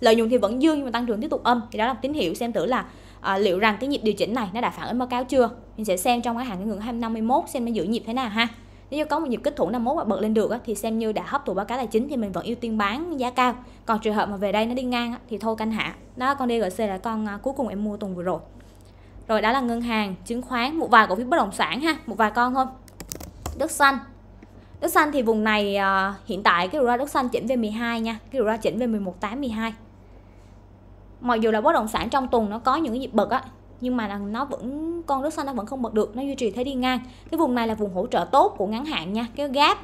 [SPEAKER 1] lợi nhuận thì vẫn dương nhưng mà tăng trưởng tiếp tục âm thì đó là tín hiệu xem thử là à, liệu rằng cái nhịp điều chỉnh này nó đã phản ứng báo cáo chưa mình sẽ xem trong cái hạn ngưỡng 251 xem nó giữ nhịp thế nào ha nếu như có một nhịp kích thủ 51 mà bật lên được thì xem như đã hấp thụ báo cáo tài chính thì mình vẫn ưu tiên bán giá cao còn trường hợp mà về đây nó đi ngang thì thôi canh hạ đó con DGC là con à, cuối cùng em mua tuần vừa rồi rồi đó là ngân hàng chứng khoán một vài cổ phiếu bất động sản ha một vài con thôi đất xanh đất xanh thì vùng này uh, hiện tại cái rủi ro đất xanh chỉnh về 12 nha cái rủi ro chỉnh về 11 8 12 mặc dù là bất động sản trong tuần nó có những cái nhịp bật á nhưng mà nó vẫn con đất xanh nó vẫn không bật được nó duy trì thế đi ngang cái vùng này là vùng hỗ trợ tốt của ngắn hạn nha cái gap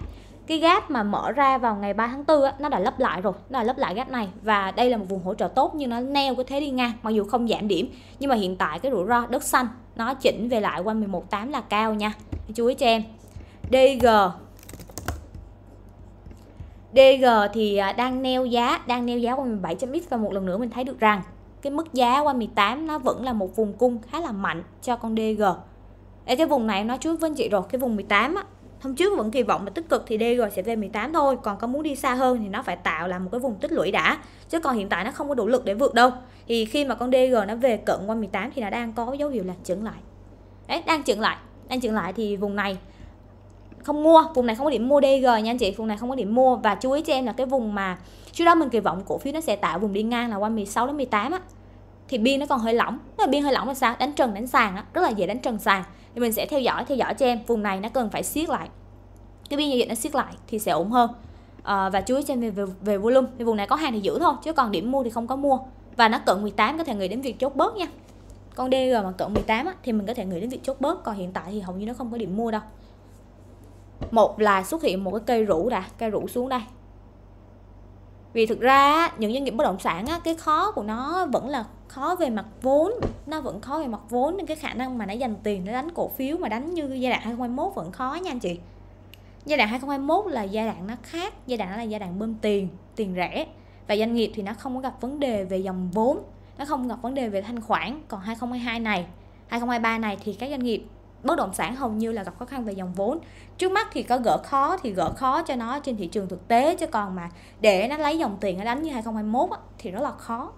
[SPEAKER 1] cái gap mà mở ra vào ngày 3 tháng 4 á, nó đã lấp lại rồi nó đã lấp lại gap này và đây là một vùng hỗ trợ tốt nhưng nó neo cái thế đi ngang mặc dù không giảm điểm nhưng mà hiện tại cái rủi ro đất xanh nó chỉnh về lại qua quanh 118 là cao nha chú ý cho em DG DG thì à, đang neo giá đang neo giá quanh 17.x và một lần nữa mình thấy được rằng cái mức giá qua 18 nó vẫn là một vùng cung khá là mạnh cho con DG Ở cái vùng này nó trước với anh chị rồi cái vùng 18 á hôm trước vẫn kỳ vọng mà tích cực thì DG sẽ về 18 thôi còn có muốn đi xa hơn thì nó phải tạo là một cái vùng tích lũy đã chứ còn hiện tại nó không có đủ lực để vượt đâu thì khi mà con DG nó về cận qua 18 thì nó đang có dấu hiệu là chững lại Đấy, đang chững lại đang chững lại thì vùng này không mua vùng này không có điểm mua DG nha anh chị vùng này không có điểm mua và chú ý cho em là cái vùng mà trước đó mình kỳ vọng cổ phiếu nó sẽ tạo vùng đi ngang là qua 16 đến 18 á thì biên nó còn hơi lỏng nó biên hơi lỏng là sao đánh trần đánh sàn á rất là dễ đánh trần sàn thì mình sẽ theo dõi theo dõi cho em vùng này nó cần phải siết lại cái biên giao dịch nó siết lại thì sẽ ổn hơn à, và chú ý cho em về, về, về volume thì vùng này có hàng thì giữ thôi chứ còn điểm mua thì không có mua và nó cận 18 có thể người đến việc chốt bớt nha con DG mà cận 18 á, thì mình có thể người đến việc chốt bớt còn hiện tại thì hầu như nó không có điểm mua đâu một là xuất hiện một cái cây rũ đã cây rũ xuống đây vì thực ra những doanh nghiệp bất động sản á, cái khó của nó vẫn là khó về mặt vốn nó vẫn khó về mặt vốn nên cái khả năng mà nó dành tiền để đánh cổ phiếu mà đánh như giai đoạn 2021 vẫn khó nha anh chị giai đoạn 2021 là giai đoạn nó khác giai đoạn nó là giai đoạn bơm tiền tiền rẻ và doanh nghiệp thì nó không có gặp vấn đề về dòng vốn nó không gặp vấn đề về thanh khoản còn 2022 này 2023 này thì các doanh nghiệp bất động sản hầu như là gặp khó khăn về dòng vốn trước mắt thì có gỡ khó thì gỡ khó cho nó trên thị trường thực tế chứ còn mà để nó lấy dòng tiền nó đánh như 2021 á, thì rất là khó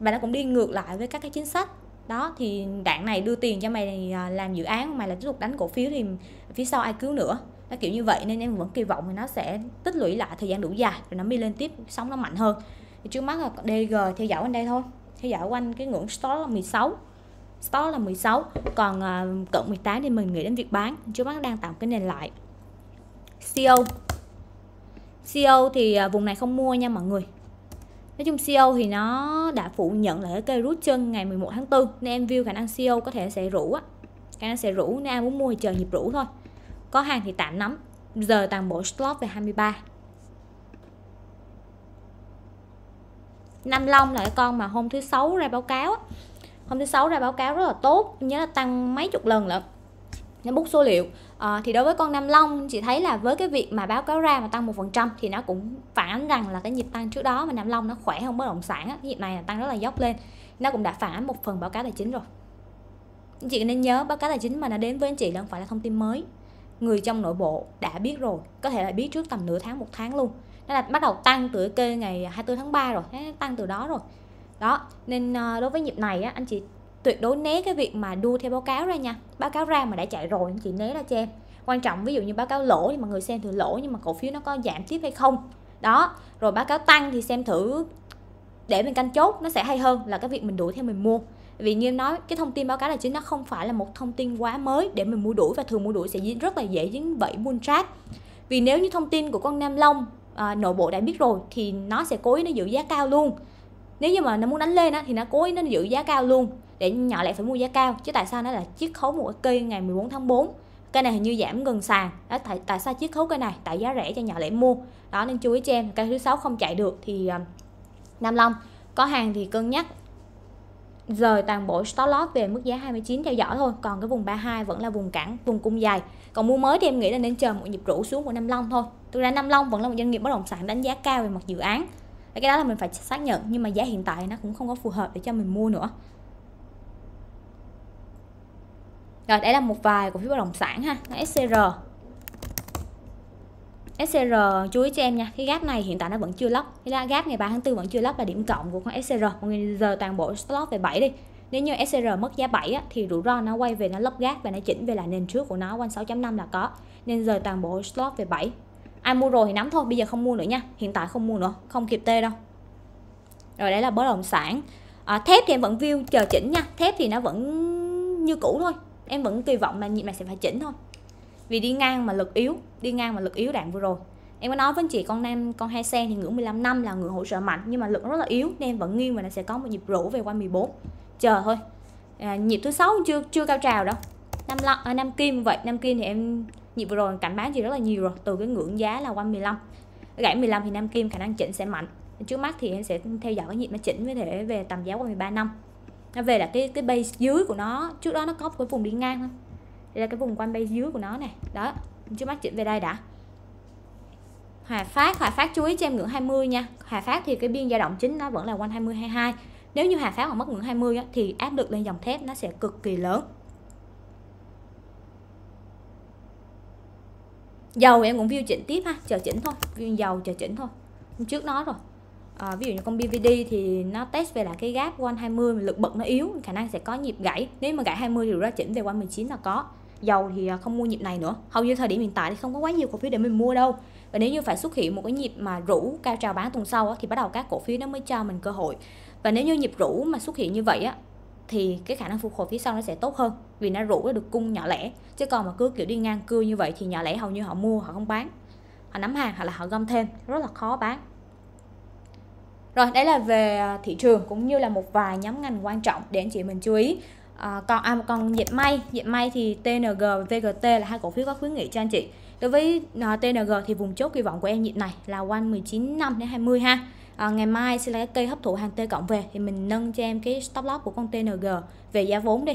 [SPEAKER 1] và nó cũng đi ngược lại với các cái chính sách đó thì đảng này đưa tiền cho mày à, làm dự án mày là tiếp tục đánh cổ phiếu thì phía sau ai cứu nữa nó kiểu như vậy nên em vẫn kỳ vọng thì nó sẽ tích lũy lại thời gian đủ dài rồi nó đi lên tiếp sóng nó mạnh hơn thì trước mắt là DG theo dõi quanh đây thôi theo dõi quanh cái ngưỡng stop là 16 stock là 16 còn uh, cận 18 thì mình nghĩ đến việc bán chú bán đang tạo cái nền lại CO e CO e thì uh, vùng này không mua nha mọi người Nói chung CO e thì nó đã phủ nhận lại cái cây rút chân ngày 11 tháng 4 nên em view khả năng CO có thể sẽ rủ á khả năng sẽ rủ nên ai muốn mua thì chờ nhịp rủ thôi có hàng thì tạm nắm giờ toàn bộ slot về 23 Nam Long là cái con mà hôm thứ sáu ra báo cáo á hôm thứ sáu ra báo cáo rất là tốt em nhớ là tăng mấy chục lần lận nó bút số liệu à, thì đối với con nam long chị thấy là với cái việc mà báo cáo ra mà tăng một phần trăm thì nó cũng phản ánh rằng là cái nhịp tăng trước đó mà nam long nó khỏe hơn bất động sản á, cái nhịp này là tăng rất là dốc lên nó cũng đã phản ánh một phần báo cáo tài chính rồi anh chị nên nhớ báo cáo tài chính mà nó đến với anh chị là không phải là thông tin mới người trong nội bộ đã biết rồi có thể là biết trước tầm nửa tháng một tháng luôn nó là bắt đầu tăng từ kê ngày 24 tháng 3 rồi tăng từ đó rồi đó nên ờ, đối với nhịp này á, anh chị tuyệt đối né cái việc mà đua theo báo cáo ra nha báo cáo ra mà đã chạy rồi anh chị né ra cho em quan trọng ví dụ như báo cáo lỗ thì mọi người xem thử lỗ nhưng mà cổ phiếu nó có giảm tiếp hay không đó rồi báo cáo tăng thì xem thử để mình canh chốt nó sẽ hay hơn là cái việc mình đuổi theo mình mua vì như em nói cái thông tin báo cáo là chính nó không phải là một thông tin quá mới để mình mua đuổi và thường mua đuổi sẽ rất là dễ dính bẫy bull trap vì nếu như thông tin của con nam long à, nội bộ đã biết rồi thì nó sẽ cố ý nó giữ giá cao luôn nếu như mà nó muốn đánh lên á, thì nó cố ý nó giữ giá cao luôn để nhỏ lẻ phải mua giá cao chứ tại sao nó là chiết khấu một cây ngày 14 tháng 4 cây này hình như giảm gần sàn đó, tại, tại sao chiết khấu cây này tại giá rẻ cho nhỏ lẻ mua đó nên chú ý cho em cây thứ sáu không chạy được thì uh, Nam Long có hàng thì cân nhắc rời toàn bộ stop loss về mức giá 29 theo dõi thôi còn cái vùng 32 vẫn là vùng cản vùng cung dài còn mua mới thì em nghĩ là nên chờ một nhịp rũ xuống của Nam Long thôi thực ra Nam Long vẫn là một doanh nghiệp bất động sản đánh giá cao về mặt dự án và cái đó là mình phải xác nhận nhưng mà giá hiện tại nó cũng không có phù hợp để cho mình mua nữa rồi đây là một vài cổ phiếu bất động sản ha SCR SCR chú ý cho em nha cái gap này hiện tại nó vẫn chưa lấp cái là gap ngày 3 tháng 4 vẫn chưa lấp là điểm cộng của con SCR mọi người giờ toàn bộ slot về 7 đi nếu như SCR mất giá 7 á, thì rủi ro nó quay về nó lấp gap và nó chỉnh về lại nền trước của nó quanh 6.5 là có nên giờ toàn bộ slot về 7 ai mua rồi thì nắm thôi bây giờ không mua nữa nha hiện tại không mua nữa không kịp tê đâu rồi đấy là bất động sản à, thép thì em vẫn view chờ chỉnh nha thép thì nó vẫn như cũ thôi em vẫn kỳ vọng là nhịp này sẽ phải chỉnh thôi vì đi ngang mà lực yếu đi ngang mà lực yếu đạn vừa rồi em có nói với anh chị con nam con hai sen thì ngưỡng 15 năm là ngưỡng hỗ trợ mạnh nhưng mà lực rất là yếu nên em vẫn nghiêng và nó sẽ có một nhịp rũ về qua 14 chờ thôi à, nhịp thứ sáu chưa chưa cao trào đâu năm lọ à, năm kim vậy năm kim thì em nhịp vừa rồi cảnh báo gì rất là nhiều rồi từ cái ngưỡng giá là quanh 15 gãy 15 thì Nam Kim khả năng chỉnh sẽ mạnh trước mắt thì em sẽ theo dõi cái nhịp nó chỉnh với thể về tầm giá quanh 13 năm nó về là cái cái base dưới của nó trước đó nó có cái vùng đi ngang thôi đây là cái vùng quanh base dưới của nó này đó trước mắt chỉnh về đây đã Hòa Phát, Hòa Phát chú ý cho em ngưỡng 20 nha. Hòa Phát thì cái biên dao động chính nó vẫn là quanh 20 22. Nếu như Hòa Phát mà mất ngưỡng 20 á, thì áp lực lên dòng thép nó sẽ cực kỳ lớn. dầu em cũng view chỉnh tiếp ha chờ chỉnh thôi view dầu chờ chỉnh thôi hôm trước nói rồi à, ví dụ như con BVD thì nó test về là cái gap quanh 20 lực bật nó yếu khả năng sẽ có nhịp gãy nếu mà gãy 20 thì ra chỉnh về quanh 19 là có dầu thì à, không mua nhịp này nữa hầu như thời điểm hiện tại thì không có quá nhiều cổ phiếu để mình mua đâu và nếu như phải xuất hiện một cái nhịp mà rủ cao trào bán tuần sau thì bắt đầu các cổ phiếu nó mới cho mình cơ hội và nếu như nhịp rủ mà xuất hiện như vậy á thì cái khả năng phục hồi phía sau nó sẽ tốt hơn vì nó rủ được cung nhỏ lẻ chứ còn mà cứ kiểu đi ngang cưa như vậy thì nhỏ lẻ hầu như họ mua họ không bán họ nắm hàng hoặc là họ gom thêm rất là khó bán rồi đấy là về à, thị trường cũng như là một vài nhóm ngành quan trọng để anh chị mình chú ý à, còn à, còn dệt may dệt may thì TNG và VGT là hai cổ phiếu có khuyến nghị cho anh chị đối với à, TNG thì vùng chốt kỳ vọng của em nhịp này là quanh 19 năm đến 20 ha à, ngày mai sẽ là cái cây hấp thụ hàng T cộng về thì mình nâng cho em cái stop loss của con TNG về giá vốn đi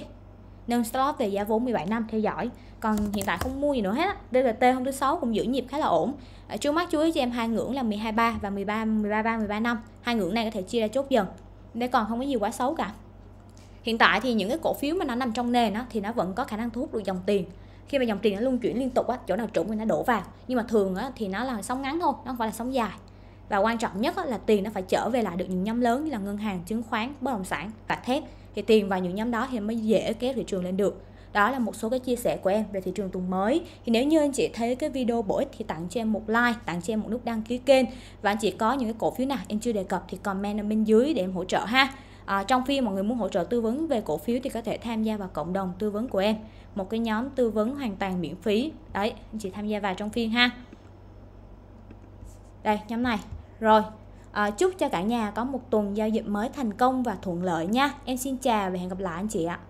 [SPEAKER 1] nâng stop loss về giá vốn 17 năm theo dõi còn hiện tại không mua gì nữa hết DGT hôm thứ sáu cũng giữ nhịp khá là ổn à, trước mắt chú ý cho em hai ngưỡng là 123 và 13 133 13 năm hai ngưỡng này có thể chia ra chốt dần để còn không có gì quá xấu cả hiện tại thì những cái cổ phiếu mà nó nằm trong nền đó, thì nó vẫn có khả năng thu hút được dòng tiền khi mà dòng tiền nó luôn chuyển liên tục á chỗ nào trụng thì nó đổ vào nhưng mà thường á, thì nó là sóng ngắn thôi nó không phải là sóng dài và quan trọng nhất là tiền nó phải trở về lại được những nhóm lớn như là ngân hàng chứng khoán bất động sản và thép thì tiền vào những nhóm đó thì mới dễ kéo thị trường lên được đó là một số cái chia sẻ của em về thị trường tuần mới thì nếu như anh chị thấy cái video bổ ích thì tặng cho em một like tặng cho em một nút đăng ký kênh và anh chị có những cái cổ phiếu nào em chưa đề cập thì comment ở bên dưới để em hỗ trợ ha à, trong khi mọi người muốn hỗ trợ tư vấn về cổ phiếu thì có thể tham gia vào cộng đồng tư vấn của em một cái nhóm tư vấn hoàn toàn miễn phí đấy anh chị tham gia vào trong phiên ha đây nhóm này rồi à, chúc cho cả nhà có một tuần giao dịch mới thành công và thuận lợi nha em xin chào và hẹn gặp lại anh chị ạ